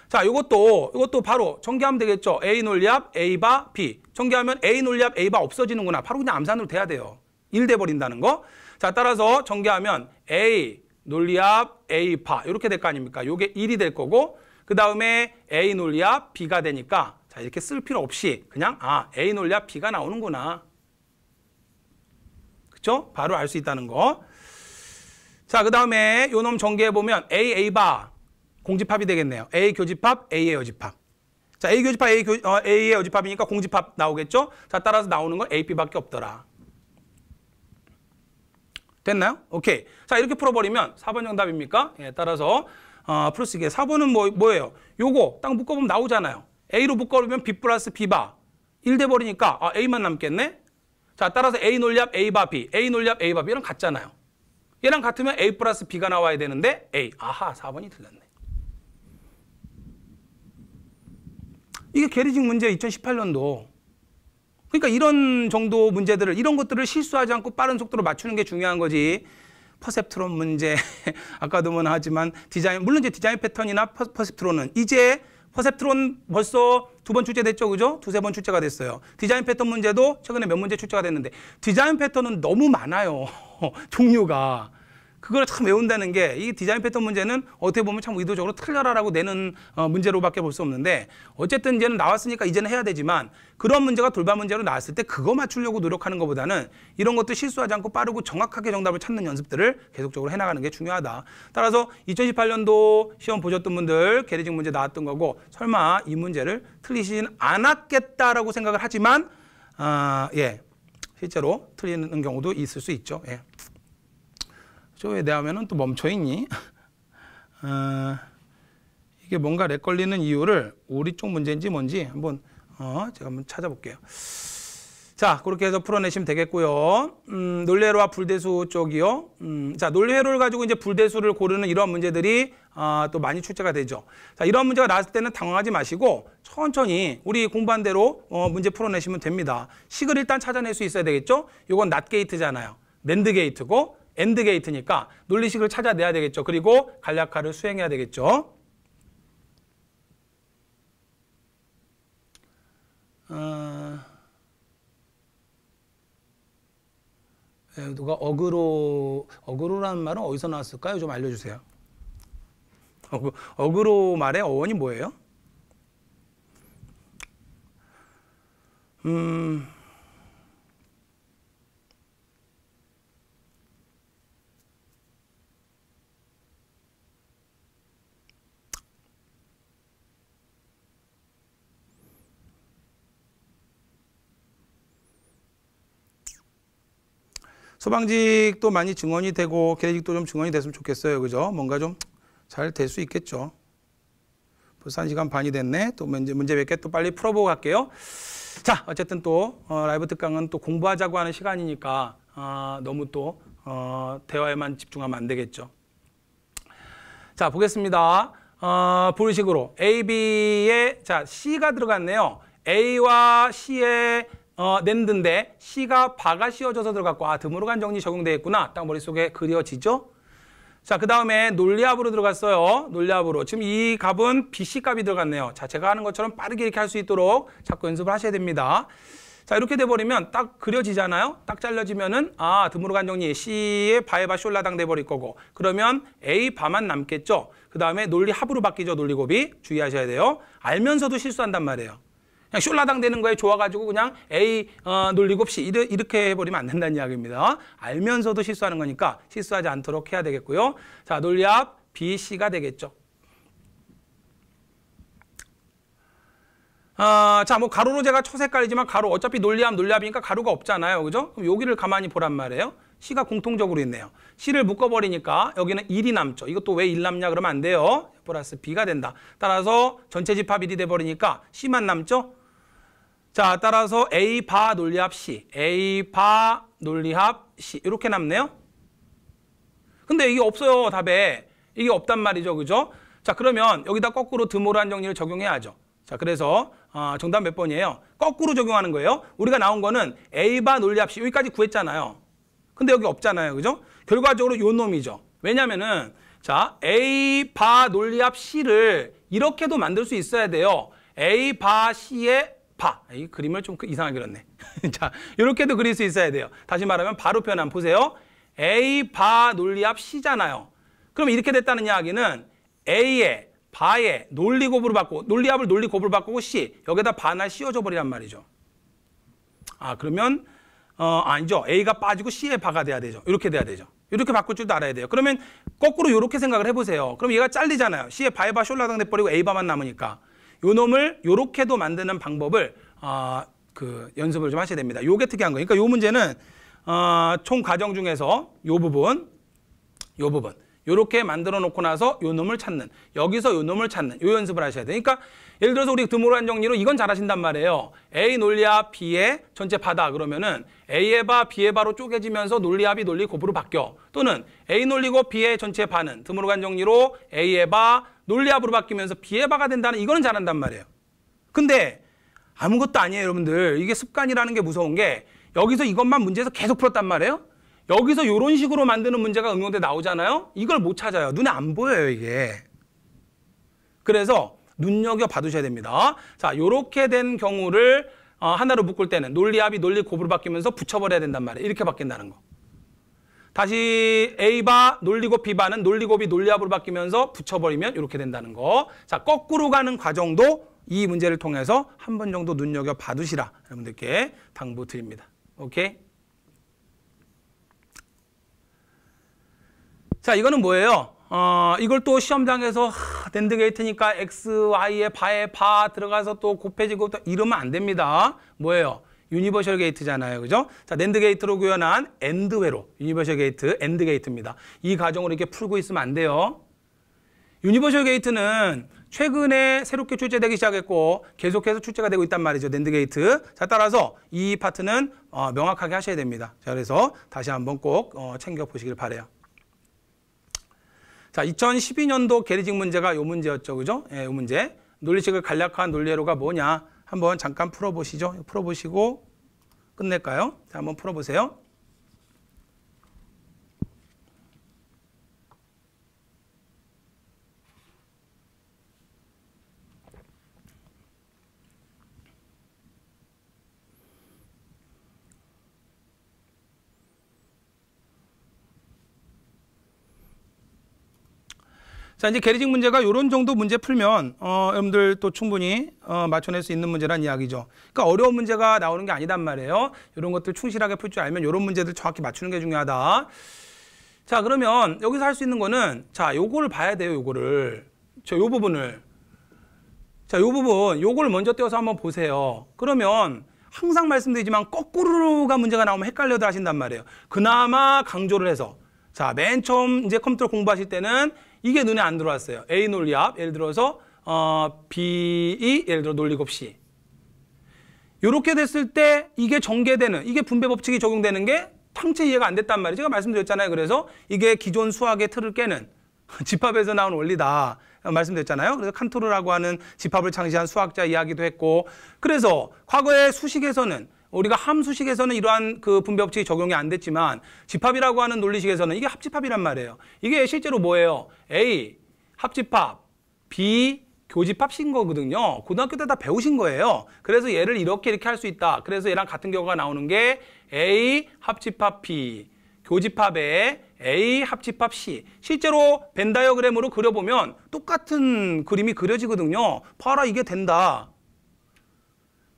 자, 이것도 이것도 바로 전개하면 되겠죠. A 논리합 A 바 B. 전개하면 A 논리합 A 바 없어지는구나. 바로 그냥 암산으로 돼야 돼요. 1 돼버린다는 거. 자, 따라서 전개하면 A 논리합 A 바 이렇게 될 거 아닙니까? 요게 1이 될 거고 그 다음에 A 논리합 B가 되니까 자, 이렇게 쓸 필요 없이 그냥 아, A 놀랴 B가 나오는구나. 그쵸? 바로 알 수 있다는 거. 자, 그 다음에 요놈 전개해보면 A, A바 공집합이 되겠네요. A 교집합, A의 여집합. 자, A 교집합, A 교, 어, A의 여집합이니까 공집합 나오겠죠? 자, 따라서 나오는 건 AB밖에 없더라. 됐나요? 오케이. 자, 이렇게 풀어버리면 4번 정답입니까? 예, 따라서 어, 플러스 이게 4번은 뭐, 뭐예요? 요거 딱 묶어보면 나오잖아요. A로 묶어놓으면 B 플러스 B 바 1돼 버리니까 아, A만 남겠네? 자, 따라서 A 놀리 A 바 B, A 놀리 A 바 B랑 같잖아요. 얘랑 같으면 A 플러스 B가 나와야 되는데 A. 아하, 4번이 틀렸네. 이게 게리징 문제 2018년도. 그러니까 이런 정도 문제들을, 이런 것들을 실수하지 않고 빠른 속도로 맞추는 게 중요한 거지. 퍼셉트론 문제, 아까도 뭐나 하지만 디자인, 물론 이제 디자인 패턴이나 퍼, 퍼셉트론은 이제 퍼셉트론 벌써 두 번 출제됐죠. 그죠? 두세 번 출제가 됐어요. 디자인 패턴 문제도 최근에 몇 문제 출제가 됐는데 디자인 패턴은 너무 많아요. 종류가. 그걸 참 외운다는 게 이 디자인 패턴 문제는 어떻게 보면 참 의도적으로 틀려라라고 내는 어, 문제로밖에 볼 수 없는데 어쨌든 이제는 나왔으니까 이제는 해야 되지만 그런 문제가 돌발 문제로 나왔을 때 그거 맞추려고 노력하는 것보다는 이런 것도 실수하지 않고 빠르고 정확하게 정답을 찾는 연습들을 계속적으로 해나가는 게 중요하다. 따라서 2018년도 시험 보셨던 분들 게리직 문제 나왔던 거고 설마 이 문제를 틀리진 않았겠다라고 생각을 하지만 아, 예. 실제로 틀리는 경우도 있을 수 있죠. 예. 저에 대하면은 또 멈춰있니? 어, 이게 뭔가 렉 걸리는 이유를 우리 쪽 문제인지 뭔지 한번 어, 제가 한번 찾아볼게요. 자, 그렇게 해서 풀어내시면 되겠고요. 음, 논례로와 리 불대수 쪽이요. 음, 자, 논례로를 리 가지고 이제 불대수를 고르는 이런 문제들이 어, 또 많이 출제가 되죠. 자, 이런 문제가 나왔을 때는 당황하지 마시고 천천히 우리 공부한 대로 어, 문제 풀어내시면 됩니다. 식을 일단 찾아낼 수 있어야 되겠죠? 이건 낫 게이트잖아요. 랜드 게이트고 엔드게이트니까 논리식을 찾아내야 되겠죠. 그리고 간략화를 수행해야 되겠죠. 어... 누가 어그로 어그로라는 말은 어디서 나왔을까요? 좀 알려주세요. 어그, 어그로 말의 어원이 뭐예요? 음. 소방직도 많이 증언이 되고 계직도 좀 증언이 됐으면 좋겠어요. 그죠? 뭔가 좀 잘 될 수 있겠죠. 벌써 한 시간 반이 됐네. 또 문제, 문제 몇 개 또 빨리 풀어보고 갈게요. 자, 어쨌든 또 어, 라이브 특강은 또 공부하자고 하는 시간이니까 어, 너무 또 어, 대화에만 집중하면 안 되겠죠. 자, 보겠습니다. 어, 보이식으로 A, B에 자 C가 들어갔네요. A와 C의 어, 냈는데 씨가 바가 씌워져서 들어갔고 아 드물어 간 정리 적용되겠구나 딱 머릿속에 그려지죠. 자, 그 다음에 논리합으로 들어갔어요. 논리합으로. 지금 이 값은 BC 값이 들어갔네요. 자, 제가 하는 것처럼 빠르게 이렇게 할 수 있도록 자꾸 연습을 하셔야 됩니다. 자, 이렇게 돼버리면 딱 그려지잖아요. 딱 잘려지면은, 아, 드물어 간정리 C에 바에 바 숄라당 돼버릴 거고. 그러면 A 바만 남겠죠. 그 다음에 논리합으로 바뀌죠. 논리곱이. 주의하셔야 돼요. 알면서도 실수한단 말이에요. 그냥 쫄라당 되는 거에 좋아가지고 그냥 A 어, 놀리고 없이 이렇게 해버리면 안 된다는 이야기입니다. 알면서도 실수하는 거니까 실수하지 않도록 해야 되겠고요. 자, 논리 앞 B, C가 되겠죠. 아, 자, 뭐 가로로 제가 초색깔이지만 가로 어차피 논리함 논리합이니까 가로가 없잖아요. 그죠? 그럼 여기를 가만히 보란 말이에요. C가 공통적으로 있네요. C를 묶어버리니까 여기는 1이 남죠. 이것도 왜 1 남냐 그러면 안 돼요. 플러스 B가 된다. 따라서 전체 집합 1이 돼버리니까 C만 남죠. 자, 따라서 A 바 논리합 C, A 바 논리합 C 이렇게 남네요. 근데 이게 없어요, 답에. 이게 없단 말이죠, 그죠? 자, 그러면 여기다 거꾸로 드모한 정리를 적용해야죠. 자, 그래서 아, 정답 몇 번이에요? 거꾸로 적용하는 거예요. 우리가 나온 거는 A 바 논리합 C 여기까지 구했잖아요. 근데 여기 없잖아요, 그죠? 결과적으로 요 놈이죠. 왜냐면은 자, A 바 논리합 C를 이렇게도 만들 수 있어야 돼요. A 바 C의 파. 이 그림을 좀 그 이상하게 그렸네. 자, 이렇게도 그릴 수 있어야 돼요. 다시 말하면 바로 표현 한번 보세요. A, 바, 논리 합, C잖아요. 그럼 이렇게 됐다는 이야기는 A에, 바에 논리 곱으로 바꾸고, 논리 합을 논리 곱으로 바꾸고 C. 여기다 바나 씌워줘 버리란 말이죠. 아, 그러면, 어, 아니죠. A가 빠지고 C에 바가 돼야 되죠. 이렇게 돼야 되죠. 이렇게 바꿀 줄도 알아야 돼요. 그러면 거꾸로 이렇게 생각을 해보세요. 그럼 얘가 잘리잖아요. C에 바에 바 숄라당 돼버리고 A 바만 남으니까. 요 놈을 요렇게도 만드는 방법을 아 그 연습을 좀 하셔야 됩니다. 요게 특이한 거니까 그러니까 요 문제는 어, 총 과정 중에서 요 부분, 요 부분 요렇게 만들어 놓고 나서 요 놈을 찾는 여기서 요 놈을 찾는 요 연습을 하셔야 되니까 그러니까 예를 들어서 우리 드모한 정리로 이건 잘하신단 말이에요. A 논리합 B의 전체 바다 그러면은 A의 바 B의 바로 쪼개지면서 논리합이 논리 곱으로 바뀌어 또는 A 논리고 B의 전체 반은 드물르간 정리로 A의 바 논리합으로 바뀌면서 비해바가 된다는 이거는 잘한단 말이에요. 근데 아무것도 아니에요, 여러분들. 이게 습관이라는 게 무서운 게 여기서 이것만 문제에서 계속 풀었단 말이에요. 여기서 이런 식으로 만드는 문제가 응용대 나오잖아요. 이걸 못 찾아요. 눈에 안 보여요, 이게. 그래서 눈여겨 봐두셔야 됩니다. 자, 요렇게 된 경우를 어, 하나로 묶을 때는 논리합이 논리곱으로 바뀌면서 붙여버려야 된단 말이에요. 이렇게 바뀐다는 거. 다시 A바 놀리고피바는놀리고비놀리합으로 바뀌면서 붙여버리면 이렇게 된다는 거. 자 거꾸로 가는 과정도 이 문제를 통해서 한 번 정도 눈여겨 봐두시라 여러분들께 당부드립니다. 오케이. 자 이거는 뭐예요? 어, 이걸 또 시험장에서 하, 랜드 게이트니까 x, y의 바에 바 들어가서 또 곱해지고 또 이러면 안 됩니다. 뭐예요? 유니버셜 게이트잖아요. 그죠? 자, 랜드 게이트로 구현한 엔드웨로 유니버셜 게이트, 엔드 게이트입니다. 이 과정으로 이렇게 풀고 있으면 안 돼요. 유니버셜 게이트는 최근에 새롭게 출제되기 시작했고 계속해서 출제가 되고 있단 말이죠. 랜드 게이트. 자, 따라서 이 파트는 어, 명확하게 하셔야 됩니다. 자, 그래서 다시 한번 꼭 어, 챙겨 보시길 바래요. 자, 2012년도 게리직 문제가 요 문제였죠. 그죠? 예, 요 문제. 논리식을 간략한 논리로가 뭐냐? 한번 잠깐 풀어보시죠. 풀어보시고 끝낼까요? 자, 한번 풀어보세요. 자 이제 게리징 문제가 이런 정도 문제 풀면 어, 여러분들 또 충분히 어, 맞춰낼 수 있는 문제란 이야기죠. 그러니까 어려운 문제가 나오는 게 아니단 말이에요. 이런 것들 충실하게 풀 줄 알면 이런 문제들 정확히 맞추는 게 중요하다. 자 그러면 여기서 할 수 있는 거는 자 요거를 봐야 돼요. 요거를 저 요 부분을 자요 부분 요걸 먼저 떼어서 한번 보세요. 그러면 항상 말씀드리지만 거꾸로가 문제가 나오면 헷갈려들 하신단 말이에요. 그나마 강조를 해서 자 맨 처음 이제 컴퓨터 공부하실 때는 이게 눈에 안 들어왔어요. A 논리합, 예를 들어서 어, B이 e, 예를 들어 논리곱 C. 이렇게 됐을 때 이게 전개되는, 이게 분배 법칙이 적용되는 게 탕체 이해가 안 됐단 말이에요. 제가 말씀드렸잖아요. 그래서 이게 기존 수학의 틀을 깨는 집합에서 나온 원리다. 말씀드렸잖아요. 그래서 칸토르라고 하는 집합을 창시한 수학자 이야기도 했고 그래서 과거의 수식에서는 우리가 함수식에서는 이러한 그 분배 법칙이 적용이 안 됐지만 집합이라고 하는 논리식에서는 이게 합집합이란 말이에요. 이게 실제로 뭐예요? A 합집합, B 교집합신 거거든요. 고등학교 때 다 배우신 거예요. 그래서 얘를 이렇게 이렇게 할 수 있다. 그래서 얘랑 같은 경우가 나오는 게 A 합집합 B 교집합에 A 합집합 C 실제로 벤다이어그램으로 그려보면 똑같은 그림이 그려지거든요. 봐라 이게 된다.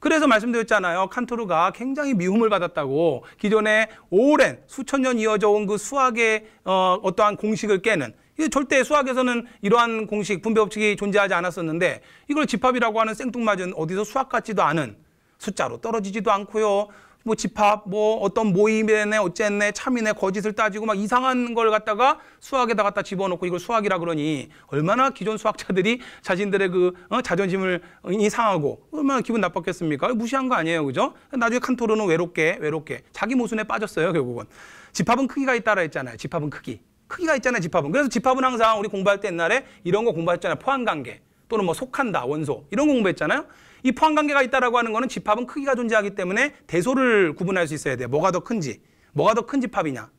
그래서 말씀드렸잖아요. 칸토르가 굉장히 미움을 받았다고 기존에 오랜 수천 년 이어져 온 그 수학의 어, 어떠한 공식을 깨는 절대 수학에서는 이러한 공식, 분배 법칙이 존재하지 않았었는데 이걸 집합이라고 하는 생뚱맞은 어디서 수학 같지도 않은 숫자로 떨어지지도 않고요. 뭐 집합, 뭐 어떤 모임에네 어쨌네 참이네 거짓을 따지고 막 이상한 걸 갖다가 수학에다 갖다 집어넣고 이걸 수학이라 그러니 얼마나 기존 수학자들이 자신들의 그 어, 자존심을 이상하고 얼마나 기분 나빴겠습니까? 무시한 거 아니에요, 그죠? 나중에 칸토르는 외롭게 외롭게 자기 모순에 빠졌어요, 결국은. 집합은 크기가 있다라 했잖아요. 집합은 크기. 크기가 있잖아요, 집합은. 그래서 집합은 항상 우리 공부할 때 옛날에 이런 거 공부했잖아요. 포함 관계 또는 뭐 속한다, 원소 이런 거 공부했잖아요. 이 포함 관계가 있다라고 하는 거는 집합은 크기가 존재하기 때문에 대소를 구분할 수 있어야 돼. 요 뭐가 더 큰지, 뭐가 더 큰 집합이냐.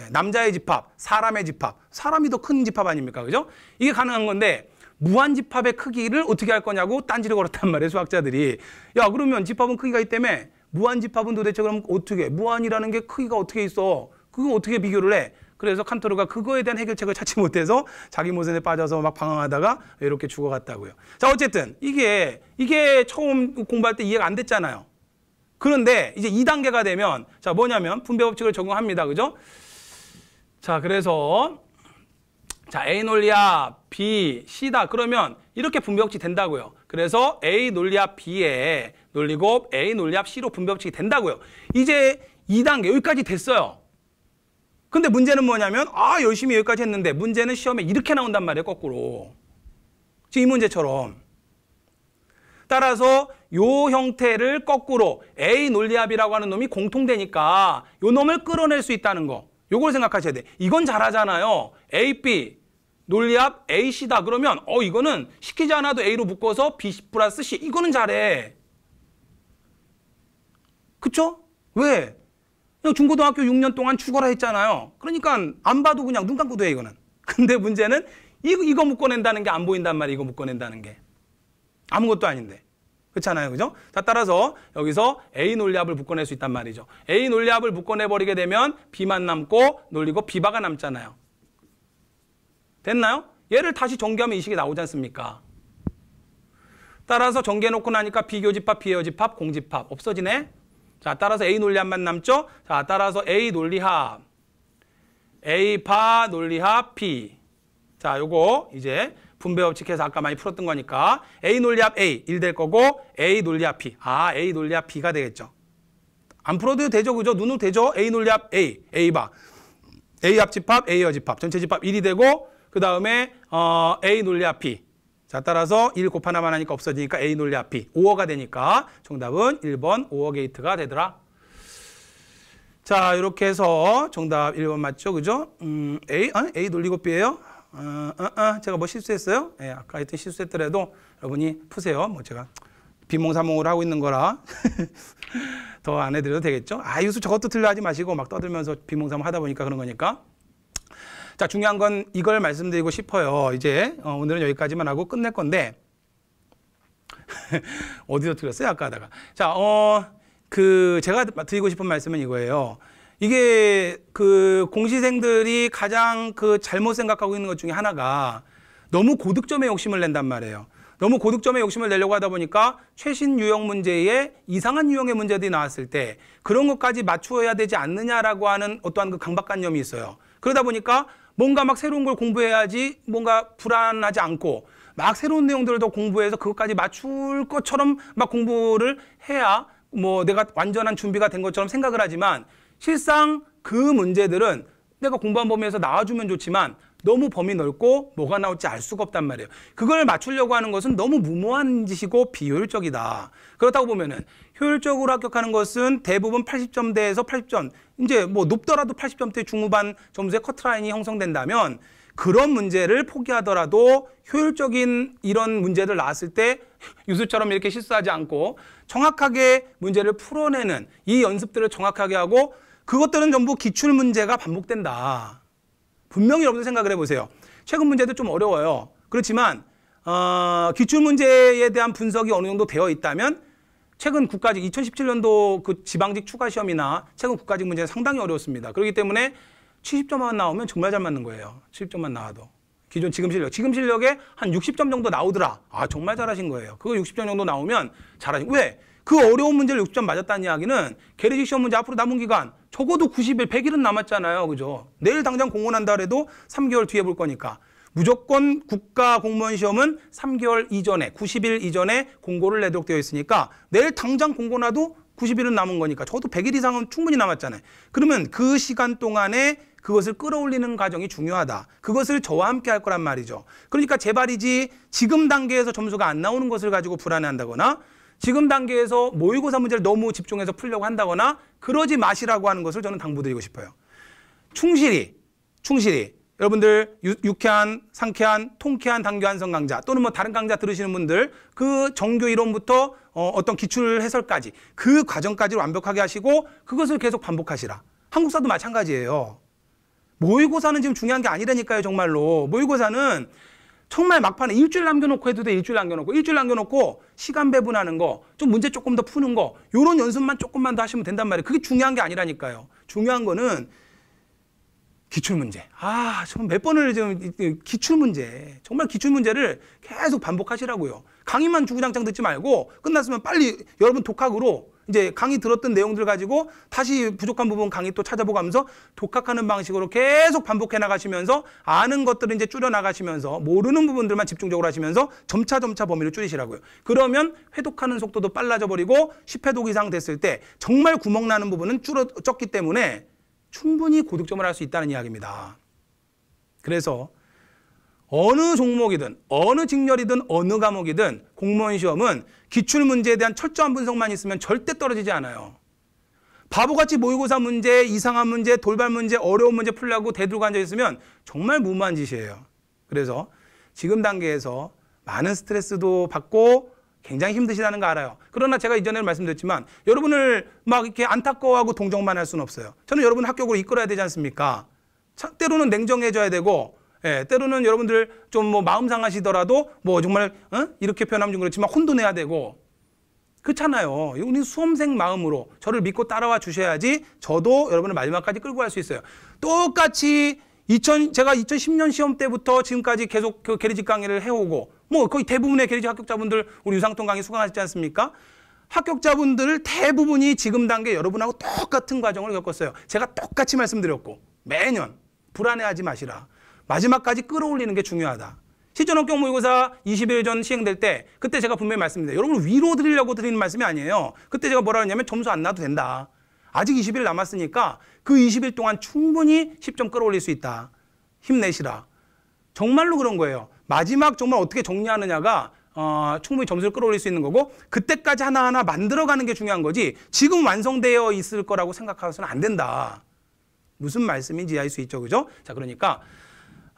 예, 남자의 집합, 사람의 집합, 사람이 더 큰 집합 아닙니까? 그죠? 이게 가능한 건데 무한 집합의 크기를 어떻게 할 거냐고 딴지를 걸었단 말이에요, 수학자들이. 야, 그러면 집합은 크기가 있기 때문에 무한 집합은 도대체 그럼 어떻게 무한이라는 게 크기가 어떻게 있어? 그거 어떻게 비교를 해? 그래서 칸토르가 그거에 대한 해결책을 찾지 못해서 자기 모습에 빠져서 막 방황하다가 이렇게 죽어갔다고요. 자, 어쨌든 이게 이게 처음 공부할 때 이해가 안 됐잖아요. 그런데 이제 2단계가 되면 자, 뭐냐면 분배 법칙을 적용합니다. 그죠? 자, 그래서 자, A 논리야 B, C다. 그러면 이렇게 분배 법칙 된다고요. 그래서 A 논리야 B에 논리곱 A 논리합 C로 분배 법칙이 된다고요. 이제 2단계 여기까지 됐어요. 근데 문제는 뭐냐면 아 열심히 여기까지 했는데 문제는 시험에 이렇게 나온단 말이에요 거꾸로 지금 이 문제처럼 따라서 요 형태를 거꾸로 A 논리합이라고 하는 놈이 공통되니까 요 놈을 끌어낼 수 있다는 거 요걸 생각하셔야 돼 이건 잘하잖아요 AB 논리합 AC다 그러면 어 이거는 시키지 않아도 A로 묶어서 B 플러스 C 이거는 잘해 그쵸? 왜? 중고등학교 6년 동안 죽어라 했잖아요. 그러니까 안 봐도 그냥 눈 감고 돼 이거는. 근데 문제는 이거, 이거 묶어낸다는 게 안 보인단 말이에요. 이거 묶어낸다는 게. 아무것도 아닌데. 그렇잖아요. 그죠? 자, 따라서 여기서 A 논리합을 묶어낼 수 있단 말이죠. A 논리합을 묶어내버리게 되면 B만 남고 놀리고 B바가 남잖아요. 됐나요? 얘를 다시 정교하면 이 식이 나오지 않습니까? 따라서 정개해놓고 나니까 비교집합, 비교집합, 공집합 없어지네? 자, 따라서 A 논리합만 남죠? 자, 따라서 A 논리합. A 파 논리합 P. 자, 요거 이제 분배 법칙해서 아까 많이 풀었던 거니까 A 논리합 A 1 될 거고 A 논리합 P. 아, A 논리합 B가 되겠죠. 안 풀어도 되죠, 그죠? 눈으로 되죠? A 논리합 A, A 바. A 합집합, A 여집합. 전체 집합 1이 되고 그 다음에 어, A 논리합 P. 자, 따라서 1 곱하나만 하니까 없어지니까 A 논리 앞이 5어가 되니까 정답은 1번 5어 게이트가 되더라. 자, 이렇게 해서 정답 1번 맞죠? 그죠? 음, A, 어? A 논리 곱비예요? 어, 어, 어, 제가 뭐 실수했어요? 예, 아까 했던 실수했더라도 여러분이 푸세요. 뭐 제가 비몽사몽으로 하고 있는 거라 더 안 해드려도 되겠죠? 아, 유수 저것도 틀려 하지 마시고 막 떠들면서 비몽사몽 하다 보니까 그런 거니까. 자, 중요한 건 이걸 말씀드리고 싶어요. 이제 어, 오늘은 여기까지만 하고 끝낼 건데 어디서 틀렸어요? 아까 하다가. 자, 어, 그 제가 드리고 싶은 말씀은 이거예요. 이게 그 공시생들이 가장 그 잘못 생각하고 있는 것 중에 하나가 너무 고득점에 욕심을 낸단 말이에요. 너무 고득점에 욕심을 내려고 하다 보니까 최신 유형 문제에 이상한 유형의 문제들이 나왔을 때 그런 것까지 맞추어야 되지 않느냐라고 하는 어떠한 그 강박관념이 있어요. 그러다 보니까 뭔가 막 새로운 걸 공부해야지 뭔가 불안하지 않고 막 새로운 내용들을 더 공부해서 그것까지 맞출 것처럼 막 공부를 해야 뭐 내가 완전한 준비가 된 것처럼 생각을 하지만 실상 그 문제들은 내가 공부한 범위에서 나와주면 좋지만 너무 범위 넓고 뭐가 나올지 알 수가 없단 말이에요. 그걸 맞추려고 하는 것은 너무 무모한 짓이고 비효율적이다. 그렇다고 보면은 효율적으로 합격하는 것은 대부분 80점대에서 80점, 이제 뭐 높더라도 80점대 중후반 점수의 커트라인이 형성된다면 그런 문제를 포기하더라도 효율적인 이런 문제를 나왔을 때 유수처럼 이렇게 실수하지 않고 정확하게 문제를 풀어내는 이 연습들을 정확하게 하고 그것들은 전부 기출 문제가 반복된다. 분명히 여러분들 생각을 해보세요. 최근 문제도 좀 어려워요. 그렇지만 어, 기출 문제에 대한 분석이 어느 정도 되어 있다면 최근 국가직 2017년도 그 지방직 추가 시험이나 최근 국가직 문제는 상당히 어려웠습니다. 그렇기 때문에 70점만 나오면 정말 잘 맞는 거예요. 70점만 나와도. 기존 지금 실력, 지금 실력에 한 60점 정도 나오더라. 아, 정말 잘하신 거예요. 그거 60점 정도 나오면 잘하신, 거예요. 왜? 그 어려운 문제를 60점 맞았다는 이야기는 게르지 시험 문제 앞으로 남은 기간 적어도 90일, 100일은 남았잖아요. 그죠? 내일 당장 공원한다 그래도 3개월 뒤에 볼 거니까. 무조건 국가 공무원 시험은 3개월 이전에, 90일 이전에 공고를 내도록 되어 있으니까 내일 당장 공고 나도 90일은 남은 거니까 적어도 100일 이상은 충분히 남았잖아요. 그러면 그 시간 동안에 그것을 끌어올리는 과정이 중요하다. 그것을 저와 함께 할 거란 말이죠. 그러니까 제발이지 지금 단계에서 점수가 안 나오는 것을 가지고 불안해한다거나 지금 단계에서 모의고사 문제를 너무 집중해서 풀려고 한다거나 그러지 마시라고 하는 것을 저는 당부드리고 싶어요. 충실히, 충실히 여러분들 유, 유쾌한, 상쾌한, 통쾌한 단교한성 강좌 또는 뭐 다른 강좌 들으시는 분들 그 정교 이론부터 어, 어떤 기출 해설까지 그 과정까지 완벽하게 하시고 그것을 계속 반복하시라. 한국사도 마찬가지예요. 모의고사는 지금 중요한 게 아니라니까요, 정말로. 모의고사는 정말 막판에 일주일 남겨놓고 해도 돼. 일주일 남겨놓고. 일주일 남겨놓고 시간 배분하는 거, 좀 문제 조금 더 푸는 거, 요런 연습만 조금만 더 하시면 된단 말이에요. 그게 중요한 게 아니라니까요. 중요한 거는 기출문제. 아, 정말 몇 번을 지금 기출문제. 정말 기출문제를 계속 반복하시라고요. 강의만 주구장창 듣지 말고 끝났으면 빨리 여러분 독학으로 이제 강의 들었던 내용들 가지고 다시 부족한 부분 강의 또 찾아보면서 독학하는 방식으로 계속 반복해 나가시면서 아는 것들을 이제 줄여 나가시면서 모르는 부분들만 집중적으로 하시면서 점차 점차 범위를 줄이시라고요. 그러면 회독하는 속도도 빨라져 버리고 10회독 이상 됐을 때 정말 구멍 나는 부분은 줄어 적기 때문에 충분히 고득점을 할 수 있다는 이야기입니다. 그래서 어느 종목이든 어느 직렬이든 어느 과목이든 공무원 시험은 기출 문제에 대한 철저한 분석만 있으면 절대 떨어지지 않아요. 바보같이 모의고사 문제, 이상한 문제, 돌발 문제, 어려운 문제 풀려고 대들고 앉아있으면 정말 무모한 짓이에요. 그래서 지금 단계에서 많은 스트레스도 받고 굉장히 힘드시다는 거 알아요. 그러나 제가 이전에 말씀드렸지만 여러분을 막 이렇게 안타까워하고 동정만 할 수는 없어요. 저는 여러분 학교를 이끌어야 되지 않습니까? 때로는 냉정해져야 되고 예, 때로는 여러분들 좀 뭐 마음 상하시더라도 뭐 정말 어? 이렇게 표현하면 좀 그렇지만 혼도 내야 되고 그렇잖아요. 우리 수험생 마음으로 저를 믿고 따라와 주셔야지 저도 여러분을 마지막까지 끌고 갈 수 있어요. 똑같이 2000, 제가 2010년 시험 때부터 지금까지 계속 그 게리직 강의를 해오고 뭐 거의 대부분의 게리직 합격자분들 우리 유상통 강의 수강하셨지 않습니까? 합격자분들 대부분이 지금 단계 여러분하고 똑같은 과정을 겪었어요. 제가 똑같이 말씀드렸고 매년 불안해하지 마시라. 마지막까지 끌어올리는 게 중요하다. 실전업격 모의고사 20일 전 시행될 때 그때 제가 분명히 말씀드립니다. 여러분 위로 드리려고 드리는 말씀이 아니에요. 그때 제가 뭐라 하냐면 점수 안 나도 된다. 아직 20일 남았으니까 그 20일 동안 충분히 10점 끌어올릴 수 있다. 힘내시라. 정말로 그런 거예요. 마지막 정말 어떻게 정리하느냐가 어, 충분히 점수를 끌어올릴 수 있는 거고 그때까지 하나하나 만들어가는 게 중요한 거지 지금 완성되어 있을 거라고 생각해서는 하안 된다. 무슨 말씀인지 알 수 있죠. 그죠? 자, 그러니까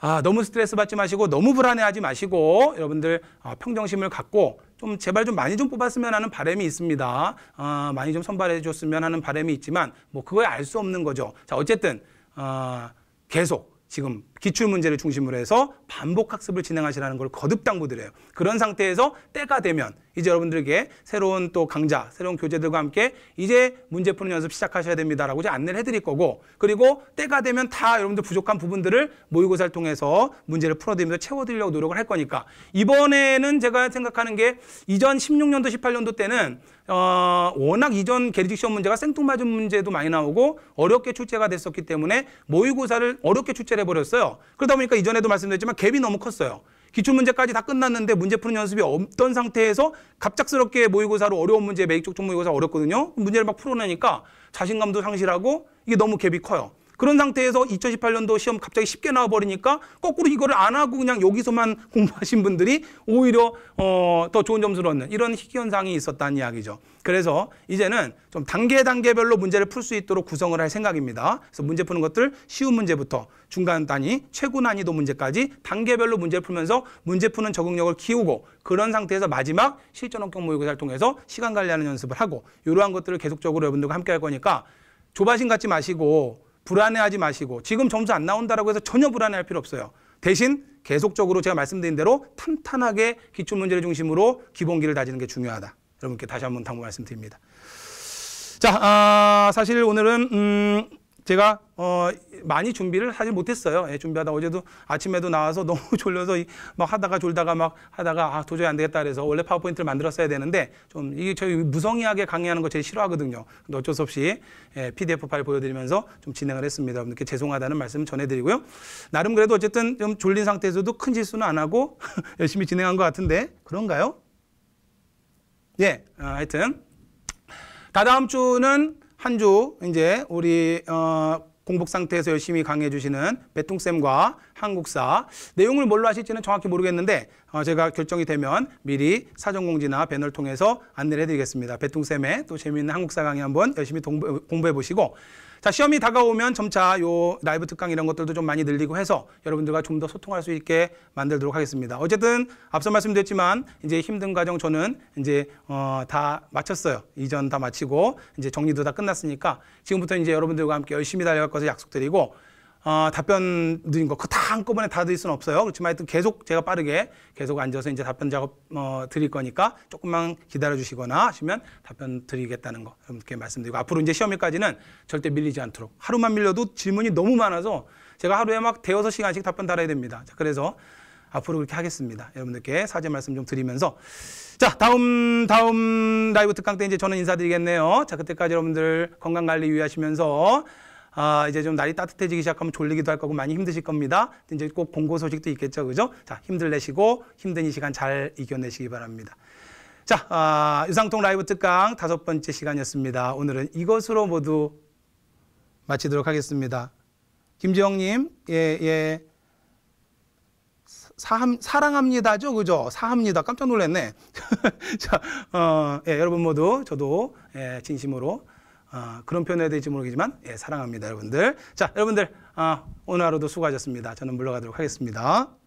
아, 너무 스트레스 받지 마시고 너무 불안해하지 마시고 여러분들 아, 평정심을 갖고 좀 제발 좀 많이 좀 뽑았으면 하는 바람이 있습니다. 아, 많이 좀 선발해 줬으면 하는 바람이 있지만 뭐 그거에 알 수 없는 거죠. 자, 어쨌든 아, 계속 지금 기출 문제를 중심으로 해서 반복 학습을 진행하시라는 걸 거듭 당부드려요. 그런 상태에서 때가 되면 이제 여러분들에게 새로운 또 강좌, 새로운 교재들과 함께 이제 문제 푸는 연습 시작하셔야 됩니다라고 이제 안내를 해드릴 거고 그리고 때가 되면 다 여러분들 부족한 부분들을 모의고사를 통해서 문제를 풀어드리면서 채워드리려고 노력을 할 거니까 이번에는 제가 생각하는 게 이전 16년도, 18년도 때는 어, 워낙 이전 게리직 시험 문제가 생뚱맞은 문제도 많이 나오고 어렵게 출제가 됐었기 때문에 모의고사를 어렵게 출제를 해버렸어요. 그러다 보니까 이전에도 말씀드렸지만 갭이 너무 컸어요. 기출문제까지 다 끝났는데 문제 푸는 연습이 없던 상태에서 갑작스럽게 모의고사로 어려운 문제, 매직 쪽쪽 모의고사 어렵거든요. 문제를 막 풀어내니까 자신감도 상실하고 이게 너무 갭이 커요. 그런 상태에서 2018년도 시험 갑자기 쉽게 나와버리니까 거꾸로 이거를 안 하고 그냥 여기서만 공부하신 분들이 오히려 어, 더 좋은 점수를 얻는 이런 희귀현상이 있었다는 이야기죠. 그래서 이제는 좀 단계 단계별로 문제를 풀 수 있도록 구성을 할 생각입니다. 그래서 문제 푸는 것들 쉬운 문제부터 중간 단위, 최고 난이도 문제까지 단계별로 문제를 풀면서 문제 푸는 적응력을 키우고 그런 상태에서 마지막 실전 원격 모의고사를 통해서 시간 관리하는 연습을 하고 이러한 것들을 계속적으로 여러분들과 함께 할 거니까 조바심 갖지 마시고 불안해하지 마시고 지금 점수 안 나온다라고 해서 전혀 불안해할 필요 없어요. 대신 계속적으로 제가 말씀드린 대로 탄탄하게 기출문제를 중심으로 기본기를 다지는 게 중요하다. 여러분께 다시 한번 당부 말씀드립니다. 자, 아, 사실 오늘은 음, 제가 어 많이 준비를 하지 못했어요. 예, 준비하다 어제도 아침에도 나와서 너무 졸려서 막 하다가 졸다가 막 하다가 아 도저히 안 되겠다 그래서 원래 파워포인트를 만들었어야 되는데 좀 이게 저희 무성의하게 강의하는 거 제일 싫어하거든요. 근데 어쩔 수 없이 예, PDF 파일 보여드리면서 좀 진행을 했습니다. 여러분께 죄송하다는 말씀 전해드리고요. 나름 그래도 어쨌든 좀 졸린 상태에서도 큰 실수는 안 하고 열심히 진행한 것 같은데 그런가요? 예, 아, 하여튼 다다음 주는 한주 이제 우리 어, 공복 상태에서 열심히 강의해 주시는 배통쌤과 한국사 내용을 뭘로 하실지는 정확히 모르겠는데 어, 제가 결정이 되면 미리 사전공지나 배너를 통해서 안내를 해드리겠습니다. 배통쌤의또 재미있는 한국사 강의 한번 열심히 공부해 보시고 자, 시험이 다가오면 점차 요 라이브 특강 이런 것들도 좀 많이 늘리고 해서 여러분들과 좀 더 소통할 수 있게 만들도록 하겠습니다. 어쨌든 앞서 말씀드렸지만 이제 힘든 과정 저는 이제 어, 다 마쳤어요. 이전 다 마치고 이제 정리도 다 끝났으니까 지금부터 이제 여러분들과 함께 열심히 달려갈 것을 약속드리고 어, 답변 드린 거, 그 다 한꺼번에 다 드릴 수는 없어요. 그렇지만 하여튼 계속 제가 빠르게 계속 앉아서 이제 답변 작업 어, 드릴 거니까 조금만 기다려 주시거나 하시면 답변 드리겠다는 거 이렇게 말씀드리고 앞으로 이제 시험일까지는 절대 밀리지 않도록 하루만 밀려도 질문이 너무 많아서 제가 하루에 막 대여섯 시간씩 답변 달아야 됩니다. 자, 그래서 앞으로 그렇게 하겠습니다. 여러분들께 사죄 말씀 좀 드리면서 자 다음 다음 라이브 특강 때 이제 저는 인사드리겠네요. 자 그때까지 여러분들 건강 관리 유의하시면서 아, 이제 좀 날이 따뜻해지기 시작하면 졸리기도 할 거고 많이 힘드실 겁니다. 이제 꼭 공고 소식도 있겠죠. 그죠? 자, 힘들내시고 힘든 이 시간 잘 이겨내시기 바랍니다. 자, 아, 유상통 라이브 특강 다섯 번째 시간이었습니다. 오늘은 이것으로 모두 마치도록 하겠습니다. 김지영님, 예, 예. 사 사랑합니다죠. 그죠? 사합니다. 깜짝 놀랐네. 자, 어, 예, 여러분 모두 저도 예, 진심으로 어, 그런 표현해야 될지 모르겠지만 예, 사랑합니다 여러분들 자 여러분들 어, 오늘 하루도 수고하셨습니다 저는 물러가도록 하겠습니다